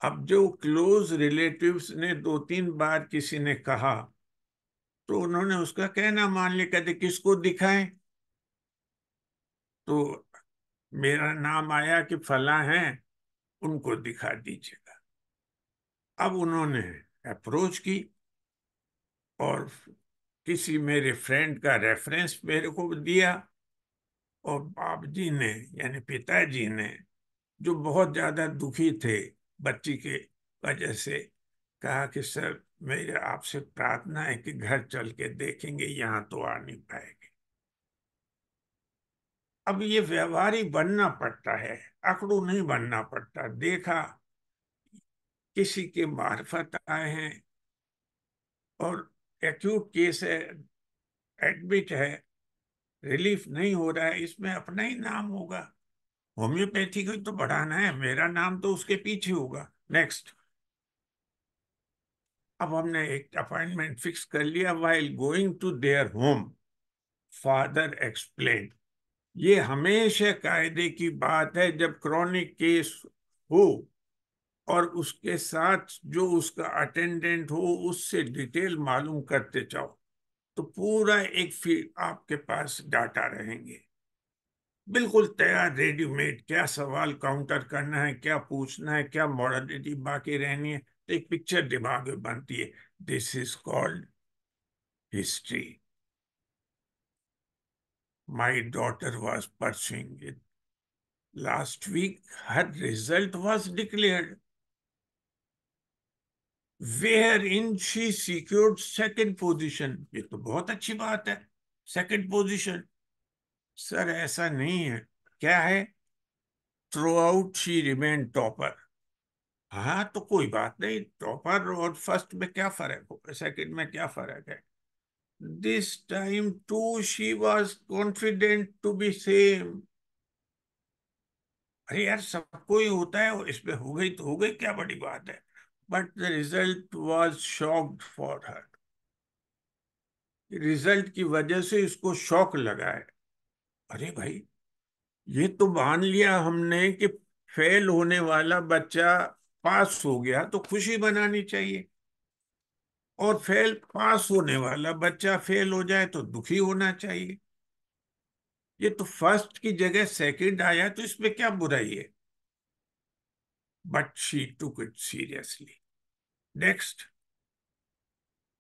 अब जो क्लोज रिलेटिव्स ने दो तीन बार किसी ने कहा तो उन्होंने उसका कहना मान लिया कहते किसको दिखाए तो मेरा नाम आया कि फला है उनको दिखा दीजिएगा अब उन्होंने अप्रोच की और किसी मेरे फ्रेंड का रेफरेंस मेरे को दिया और बाप जी ने यानी पिताजी ने जो बहुत ज़्यादा दुखी थे बच्ची के वजह से कहा कि सर मेरे आपसे प्रार्थना है कि घर चल के देखेंगे यहाँ तो आ नहीं पाएंगे अब ये व्यवहारिक बनना पड़ता है अकड़ू नहीं बनना पड़ता देखा किसी के मार्फत आए हैं और एक्यूट केस है एडमिट है रिलीफ नहीं हो रहा है इसमें अपना ही नाम होगा होम्योपैथी को तो बढ़ाना है मेरा नाम तो उसके पीछे होगा नेक्स्ट अब हमने एक अपॉइंटमेंट फिक्स कर लिया while going to their home father explain ये हमेशा कायदे की बात है जब क्रॉनिक केस हो और उसके साथ जो उसका अटेंडेंट हो उससे डिटेल मालूम करते जाओ तो पूरा एक फिर आपके पास डाटा रहेंगे बिल्कुल तैयार रेडीमेड क्या सवाल काउंटर करना है क्या पूछना है क्या मॉडलिटी बाकी रहनी है तो एक पिक्चर दिमाग में बनती है this is called history my daughter was pursuing it last week her result was declared in she secure second position ये तो बहुत अच्छी बात है सेकेंड पोजिशन सर ऐसा नहीं है क्या है throughout she remain topper हाँ तो कोई बात नहीं टॉपर और फर्स्ट में क्या फर्क होगा सेकेंड में क्या फर्क है this time too she was confident to be same अरे यार सबको कोई होता है और इसमें हो गई तो हो गई क्या बड़ी बात है but the result was shocked for her result की वजह से इसको शौक लगा है अरे भाई ये तो मान लिया हमने कि फेल होने वाला बच्चा पास हो गया तो खुशी बनानी चाहिए और फेल पास होने वाला बच्चा फेल हो जाए तो दुखी होना चाहिए ये तो फर्स्ट की जगह सेकंड आया तो इसमें क्या बुराई है but she took it seriously. Next,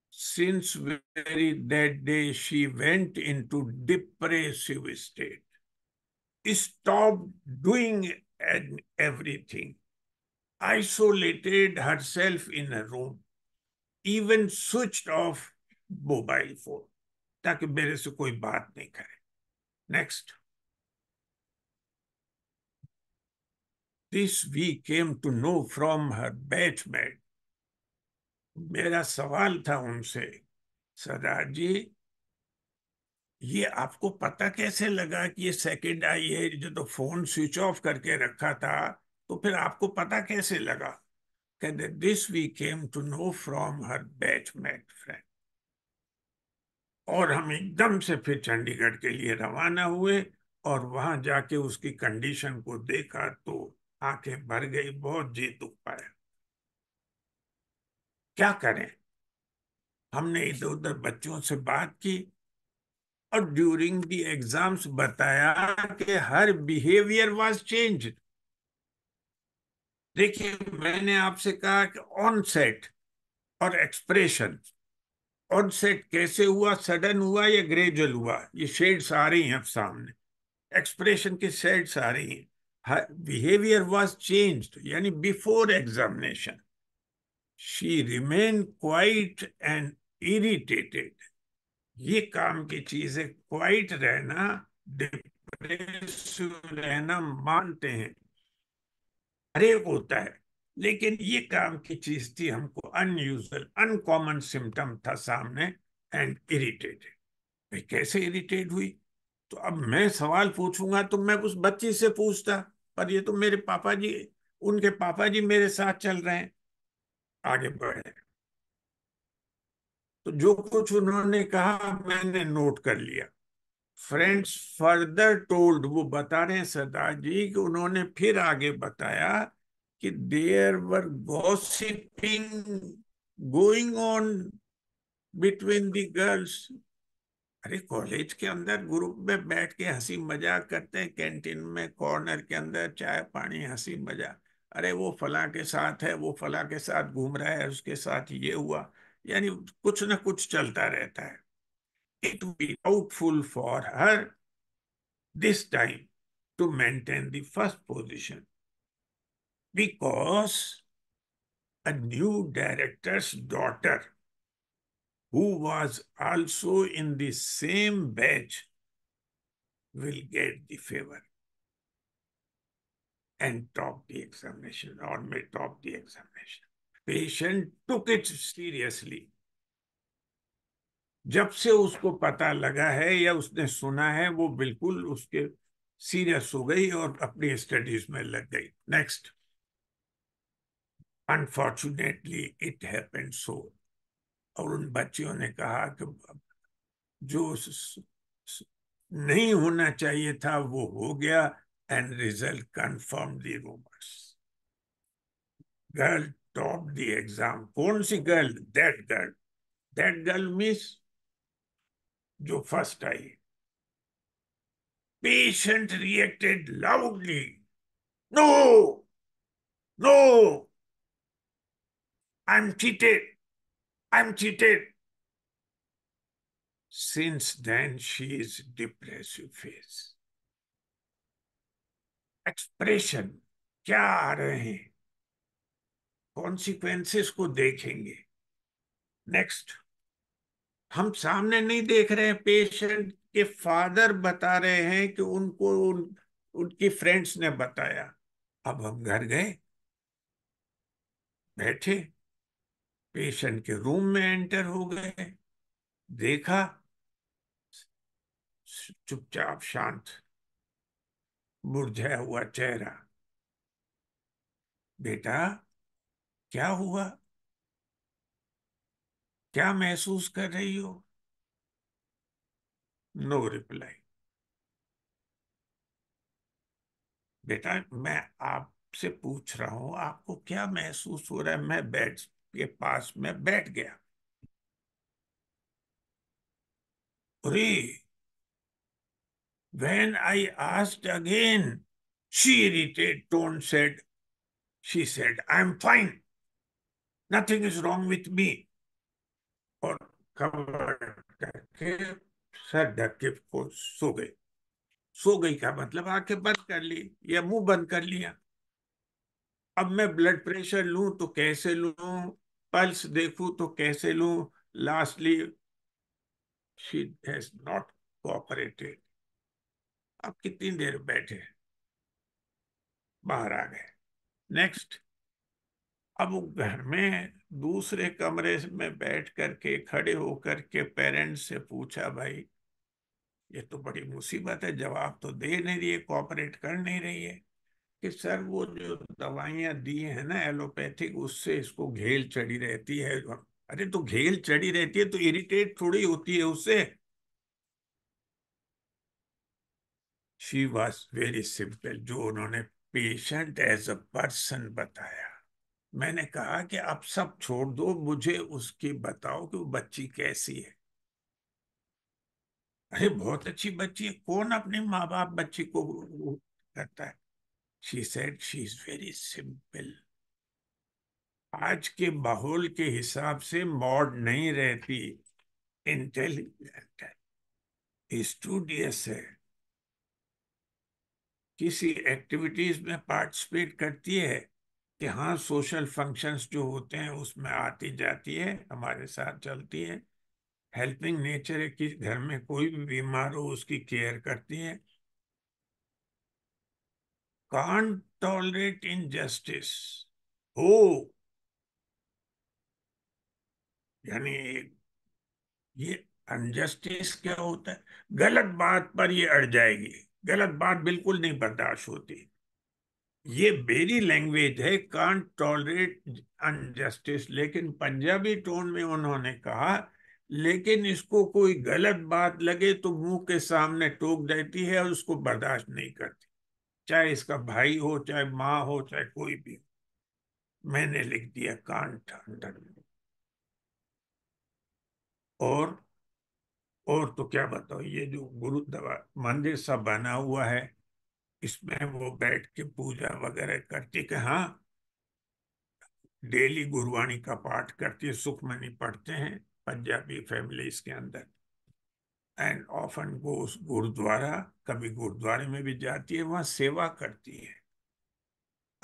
since very that day she went into depressive state, stopped doing and everything, isolated herself in a room, even switched off mobile phone, Next. This we came to know from her batchmate. मेरा सवाल था उनसे सरदार जी ये आपको पता कैसे लगा कि ये सेकंड आई है जो तो फोन स्विच ऑफ करके रखा था तो फिर आपको पता कैसे लगा कहते this we came to know from her batchmate friend और हम एकदम से फिर चंडीगढ़ के लिए रवाना हुए और वहां जाके उसकी कंडीशन को देखा तो आंखें भर गई बहुत जी दुख पाया क्या करें हमने इधर उधर बच्चों से बात की और ड्यूरिंग दी एग्जाम्स बताया कि हर बिहेवियर वाज चेंज देखिए मैंने आपसे कहा कि ऑन सेट और एक्सप्रेशन ऑन सेट कैसे हुआ सडन हुआ या ग्रेजुअल हुआ ये शेड्स आ रही हैं अब सामने एक्सप्रेशन के शेड्स आ रही हैं her behavior was changed, yani before examination. She remained quiet and irritated. ये काम की चीज है क्वाइट रहना डिप्रेसिव रहना मानते हैं हरेक होता है लेकिन ये काम की चीज थी हमको अनयूजल अनकॉमन सिम्टम था सामने एंड इरिटेटेड भाई कैसे इरिटेट हुई तो अब मैं सवाल पूछूंगा तो मैं उस बच्ची से पूछता पर ये तो मेरे पापा जी उनके पापा जी मेरे साथ चल रहे हैं आगे बढ़े तो जो कुछ उन्होंने कहा मैंने नोट कर लिया फ्रेंड्स फर्दर टोल्ड वो बता रहे हैं सरदार जी कि उन्होंने फिर आगे बताया कि there were gossiping going on between the girls अरे कॉलेज के अंदर ग्रुप में बैठ के हंसी मजाक करते हैं कैंटीन में कॉर्नर के अंदर चाय पानी हंसी मजाक अरे वो फला के साथ है वो फला के साथ घूम रहा है उसके साथ ये हुआ यानी कुछ ना कुछ चलता रहता है it be doubtful for her this time to maintain the first position because a new director's daughter who was also in the same batch will get the favor and top the examination or may top the examination. Patient took it seriously. जब से उसको पता लगा है या उसने सुना है वो बिल्कुल उसके सीरियस हो गई और अपनी स्टडीज में लग गई next unfortunately it happened so और उन बच्चियों ने कहा कि जो नहीं होना चाहिए था वो हो गया and result confirm the rumours girl top the exam कौन सी girl that girl that girl means जो first I reacted loudly no no I am cheated I'm cheated. Since then, she is depressive phase. Expression क्या आ रहे हैं कॉन्सिक्वेंसेस को देखेंगे नेक्स्ट हम सामने नहीं देख रहे हैं पेशेंट के फादर बता रहे हैं कि उनको उन, उनकी फ्रेंड्स ने बताया अब हम घर गए बैठे पेशेंट के रूम में एंटर हो गए देखा चुपचाप शांत मुरझाया हुआ चेहरा बेटा क्या हुआ क्या महसूस कर रही हो नो रिप्लाई बेटा मैं आपसे पूछ रहा हूं आपको क्या महसूस हो रहा है मैं बेड के पास में बैठ गया अरे when I asked again she irritated tone said she said I am fine nothing is wrong with me और कवर करके सर ढक सो गए सो गई का मतलब आंखें बंद कर ली या मुंह बंद कर लिया अब मैं ब्लड प्रेशर लूं तो कैसे लूं पल्स देखूं तो कैसे लूं lastly she has not cooperated अब कितनी देर बैठे बाहर आ गए नेक्स्ट अब वो घर में दूसरे कमरे में बैठ करके खड़े होकर के पेरेंट्स से पूछा भाई ये तो बड़ी मुसीबत है जवाब तो दे नहीं रही है कॉपरेट कर नहीं रही है कि सर वो जो दवाइयाँ दी है ना एलोपैथिक उससे इसको घेल चढ़ी रहती है अरे तो घेल चढ़ी रहती है तो इरिटेट थोड़ी होती है उससे शी वॉज वेरी सिंपल जो उन्होंने पेशेंट एज अ पर्सन बताया मैंने कहा कि आप सब छोड़ दो मुझे उसकी बताओ कि वो बच्ची कैसी है अरे बहुत अच्छी बच्ची है कौन अपने माँ बाप बच्ची को करता है she said she is very simple आज के माहौल के हिसाब से मॉड नहीं रहती इंटेलिजेंट है स्टूडियस है किसी एक्टिविटीज में पार्टिसिपेट करती है कि हाँ सोशल फंक्शंस जो होते हैं उसमें आती जाती है हमारे साथ चलती है हेल्पिंग नेचर है कि घर में कोई भी बीमार हो उसकी केयर करती है can't tolerate injustice. who यानी ये अनजस्टिस क्या होता है गलत बात पर ये अड़ जाएगी गलत बात बिल्कुल नहीं बर्दाश्त होती ये मेरी लैंग्वेज है कान टॉलरेट अनजस्टिस लेकिन पंजाबी टोन में उन्होंने कहा लेकिन इसको कोई गलत बात लगे तो मुंह के सामने टोक देती है और उसको बर्दाश्त नहीं करती चाहे इसका भाई हो चाहे माँ हो चाहे कोई भी हो मैंने लिख दिया कांठ अंदर में और और तो क्या बताओ ये जो गुरुद्वार मंदिर सा बना हुआ है इसमें वो बैठ के पूजा वगैरह करती कि हाँ डेली गुरुवाणी का पाठ करती है सुखमनी पढ़ते हैं पंजाबी फैमिली इसके अंदर एंड ऑफन गोस गुरुद्वारा कभी गुरुद्वारे में भी जाती है वहां सेवा करती है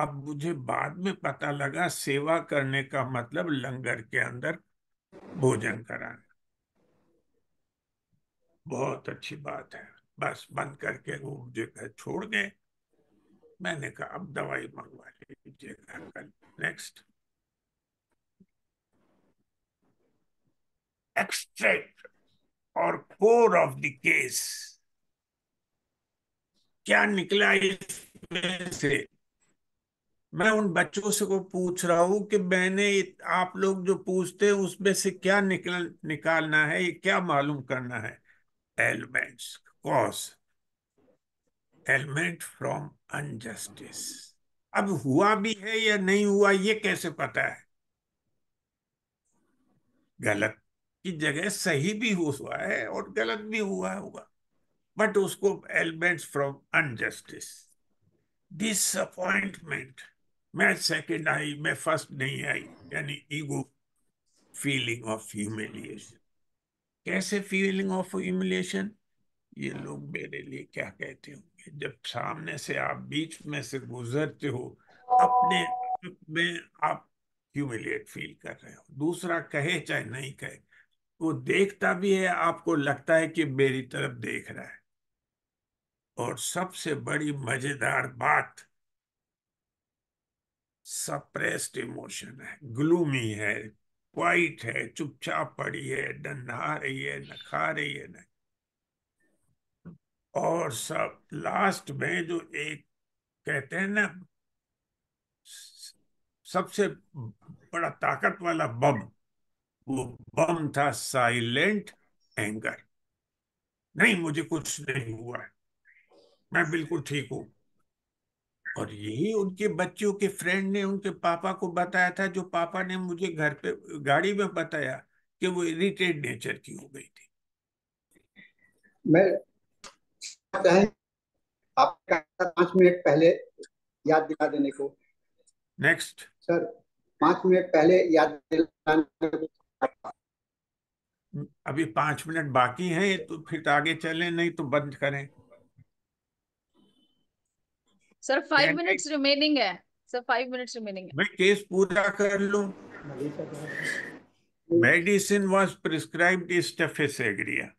अब मुझे बाद में पता लगा सेवा करने का मतलब लंगर के अंदर भोजन कराना बहुत अच्छी बात है बस बंद करके वो मुझे घर छोड़ गए मैंने कहा अब दवाई मंगवा लीजिएगा कल नेक्स्ट एक्सट्रैक्ट और कोर ऑफ द केस क्या निकला इसमें से मैं उन बच्चों से को पूछ रहा हूं कि मैंने आप लोग जो पूछते हैं उसमें से क्या निकल निकालना है ये क्या मालूम करना है ailments cause element from injustice अब हुआ भी है या नहीं हुआ ये कैसे पता है गलत कि जगह सही भी हुआ है और गलत भी हुआ होगा बट उसको एलिमेंट्स फ्रॉम अनजस्टिस डिसअपॉइंटमेंट मैं सेकंड आई मैं फर्स्ट नहीं आई यानी ईगो फीलिंग ऑफ ह्यूमिलिएशन कैसे फीलिंग ऑफ ह्यूमिलिएशन ये लोग मेरे लिए क्या कहते होंगे जब सामने से आप बीच में से गुजरते हो अपने आप में आप ह्यूमिलिएट फील कर रहे हो दूसरा कहे चाहे नहीं कहे वो देखता भी है आपको लगता है कि मेरी तरफ देख रहा है और सबसे बड़ी मजेदार बात सप्रेस्ड इमोशन है ग्लूमी है क्वाइट है चुपचाप पड़ी है न नहा रही है न खा रही है न और सब लास्ट में जो एक कहते हैं ना सबसे बड़ा ताकत वाला बम वो बम था साइलेंट एंगर नहीं मुझे कुछ नहीं हुआ मैं बिल्कुल ठीक हूं और यही उनके बच्चों के फ्रेंड ने उनके पापा को बताया था जो पापा ने मुझे घर पे गाड़ी में बताया कि वो इरिटेड नेचर की हो गई थी मैं आपका पांच मिनट पहले याद दिला देने को नेक्स्ट सर पांच मिनट पहले याद दिलाने को अभी पांच मिनट बाकी हैं तो फिर तो आगे चले नहीं तो बंद करें सर फाइव मिनट्स रिमेनिंग है सर फाइव मिनट्स रिमेनिंग है मैं केस पूरा कर लूं medicine was prescribe staphysagria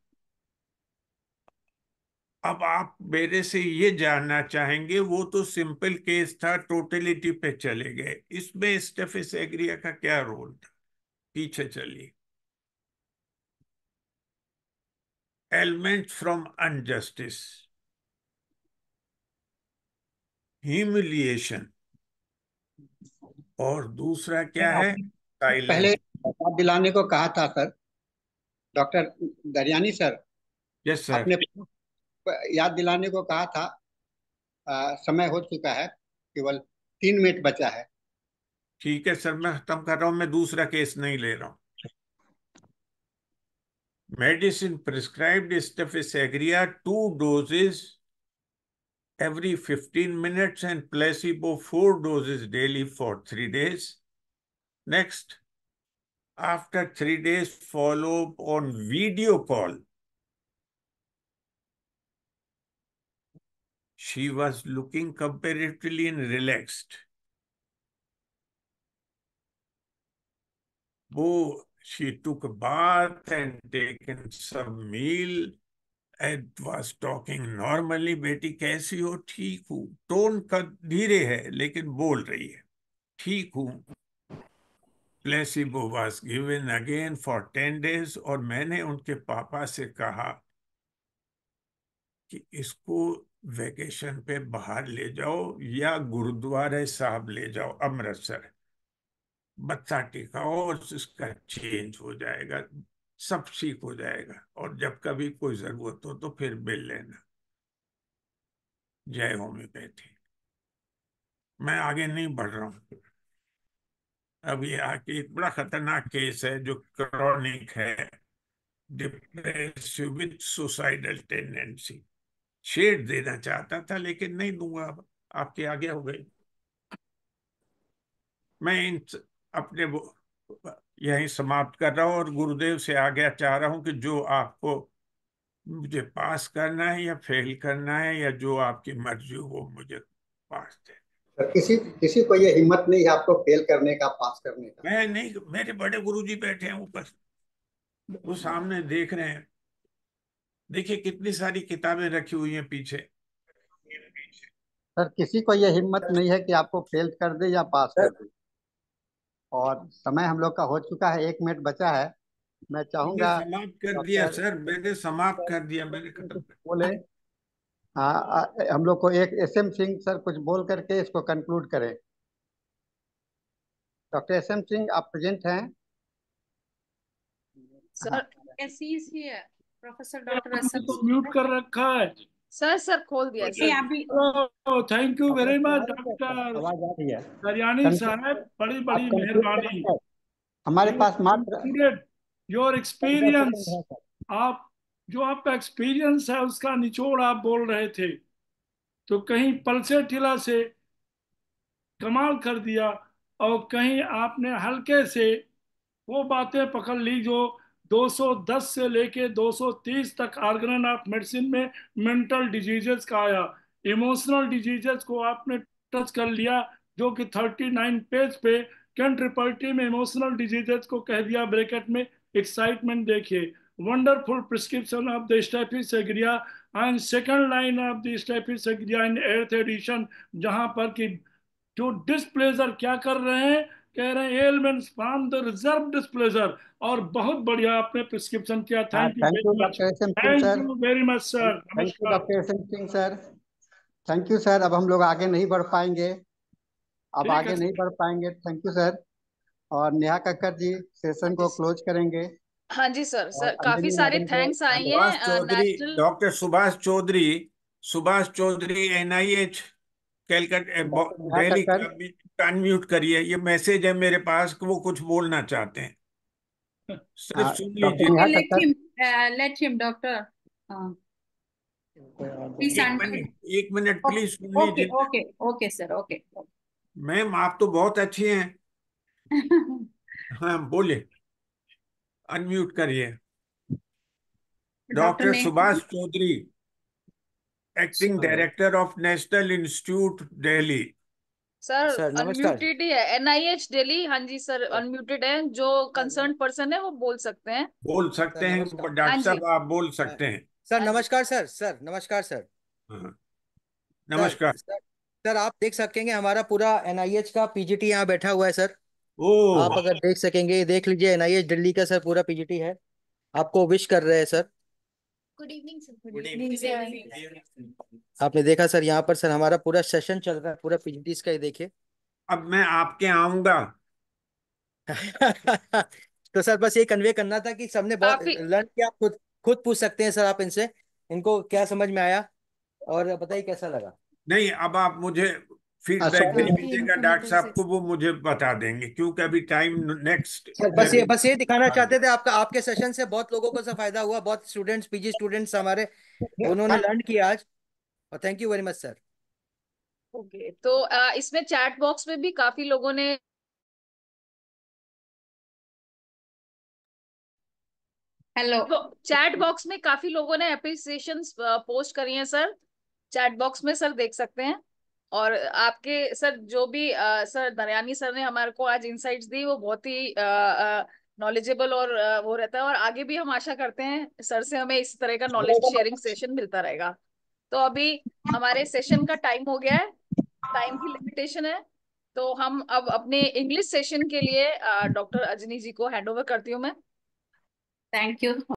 अब आप मेरे से ये जानना चाहेंगे वो तो सिंपल केस था टोटलिटी पे चले गए इसमें स्टेफिस एग्रिया का क्या रोल था पीछे चलिए ailments from injustice, humiliation. और दूसरा क्या है पहले दिलाने को कहा था sir doctor Daryani sir yes sir आपने याद दिलाने को कहा था आ, समय हो चुका है केवल तीन मिनट बचा है ठीक है सर मैं खत्म कर रहा हूँ मैं दूसरा केस नहीं ले रहा हूँ medicine prescribed is Staphysagra, two doses every 15 minutes and placebo, four doses daily for three days. Next, after three days, follow up on video call. She was looking comparatively relaxed. वो she took a bath and taken some meal and was talking normally बेटी कैसी हो ठीक हूँ टोन का धीरे है लेकिन बोल रही है ठीक हूँ placebo was given again for ten days और मैंने उनके पापा से कहा कि इसको वेकेशन पे बाहर ले जाओ या गुरुद्वारे साहब ले जाओ अमृतसर बत्ता टीका और इसका चेंज हो जाएगा सब ठीक हो जाएगा और जब कभी कोई जरूरत हो तो फिर मिल लेना जय होम्योपैथी मैं आगे नहीं बढ़ रहा हूं अब ये आके एक बड़ा खतरनाक केस है जो क्रॉनिक है depressive with suicidal tendency shade देना चाहता था लेकिन नहीं दूंगा आपके आगे हो गई मैं इन अपने यही समाप्त कर रहा हूँ और गुरुदेव से आगे चाह रहा हूं कि जो आपको मुझे पास करना है या फेल करना है या जो आपकी मर्जी हो मुझे पास दे किसी किसी को ये हिम्मत नहीं है आपको फेल करने का पास करने का मैं नहीं मेरे बड़े गुरुजी बैठे हैं ऊपर वो सामने देख रहे हैं देखिए कितनी सारी किताबें रखी हुई हैं पीछे सर किसी को ये हिम्मत नहीं है कि आपको फेल कर दे या पास कर दे और समय हम लोग का हो चुका है एक मिनट बचा है मैं चाहूंगा समाप्त कर दिया सर मैंने समाप्त कर दिया मैंने बोले हाँ हम लोग को एक एस एम सिंह सर कुछ बोल करके इसको कंक्लूड करें डॉक्टर एस एम सिंह आप प्रेजेंट हैं sir as professor doctor mute कर रखा है सर सर खोल दिया सर अभी thank you very much doctor आवाज आ रही है हरियाणा साहब बड़ी बड़ी मेहरबानी हमारे पास मात्र योर एक्सपीरियंस आप जो आपका एक्सपीरियंस है उसका निचोड़ आप बोल रहे थे तो कहीं पलसे ठिला से कमाल कर दिया और कहीं आपने हल्के से वो बातें पकड़ ली जो 210 से लेके 230 तक आर्गन ऑफ मेडिसिन में मेंटल डिजीजेस का आया इमोशनल डिजीजेस को आपने टच कर लिया जो कि 39 पेज पे कैंट कंट्रीपर्टी में इमोशनल डिजीजेस को कह दिया ब्रैकेट में एक्साइटमेंट देखिए wonderful prescription of the staphysagria and second line of the staphysagria in eighth edition जहां पर कि जो डिस्प्लेजर क्या कर रहे हैं कह रहे हैं ailments from the reserved displeasure और बहुत बढ़िया आपने प्रिस्क्रिप्शन किया thank you thank you very much sir sir thank you sir अब हम लोग आगे नहीं बढ़ पाएंगे अब आगे नहीं बढ़ पाएंगे थैंक यू सर और नेहा कक्कर जी सेशन को क्लोज करेंगे हाँ जी सर सर काफी सारे थैंक्स आई हैं doctor Subhash Chaudhary Subhash Chaudhary NIH unmute अच्छा, करिए ये मैसेज है मेरे पास कि वो कुछ बोलना चाहते हैं सिर्फ सुन लीजिए डॉक्टर एक मिनट प्लीज सुन लीजिए okay okay sir okay ma'am आप तो बहुत अच्छी हैं हाँ बोले अनम्यूट करिए doctor Subhash Chaudhary acting director of National Institute Delhi sir unmuted ही है एनआईएच दिल्ली हाँ जी सर अनम्यूटेड है जो कंसर्न पर्सन है वो बोल सकते हैं बोल सकते हैं डॉक्टर हाँ साहब आप बोल सकते हैं सर हाँ नमस्कार सर सर नमस्कार सर हाँ, नमस्कार सर आप देख सकेंगे हमारा पूरा एनआईएच का पीजीटी यहाँ बैठा हुआ है सर आप अगर देख सकेंगे देख लीजिए एनआईएच दिल्ली का सर पूरा पीजीटी है आपको विश कर रहे हैं sir good evening sir good evening आपने देखा सर यहाँ पर सर हमारा पूरा सेशन चल रहा है पूरा पीजीटीस का ही देखिए अब मैं आपके आऊंगा तो सर बस ये कन्वे करना था कि सबने बहुत लर्न किया खुद खुद पूछ सकते हैं सर आप इनसे इनको क्या समझ में आया और बताइए कैसा लगा नहीं अब आप मुझे फीडबैक दे दीजिएगा डॉक्टर साहब को वो मुझे बता देंगे क्योंकि अभी टाइम नेक्स्ट बस ये बस ये दिखाना हाँ। चाहते थे आपका आपके सेशन से बहुत लोगों को सा फायदा हुआ बहुत स्टूडेंट्स पीजी स्टूडेंट्स हमारे उन्होंने लर्न हाँ। किया आज और thank you very much sir okay तो इसमें चैट बॉक्स में भी काफी लोगों ने हेलो चैट बॉक्स में काफी लोगों ने अप्रिसिएशन पोस्ट करी है सर चैट बॉक्स में सर देख सकते हैं और आपके सर जो भी आ, सर नरयानी सर ने हमारे को आज इंसाइट्स दी वो बहुत ही नॉलेजेबल और आ, वो रहता है और आगे भी हम आशा करते हैं सर से हमें इस तरह का नॉलेज शेयरिंग सेशन मिलता रहेगा तो अभी हमारे सेशन का टाइम हो गया है टाइम की लिमिटेशन है तो हम अब अपने इंग्लिश सेशन के लिए डॉक्टर अजनी जी को हैंड ओवर करती हूँ मैं थैंक यू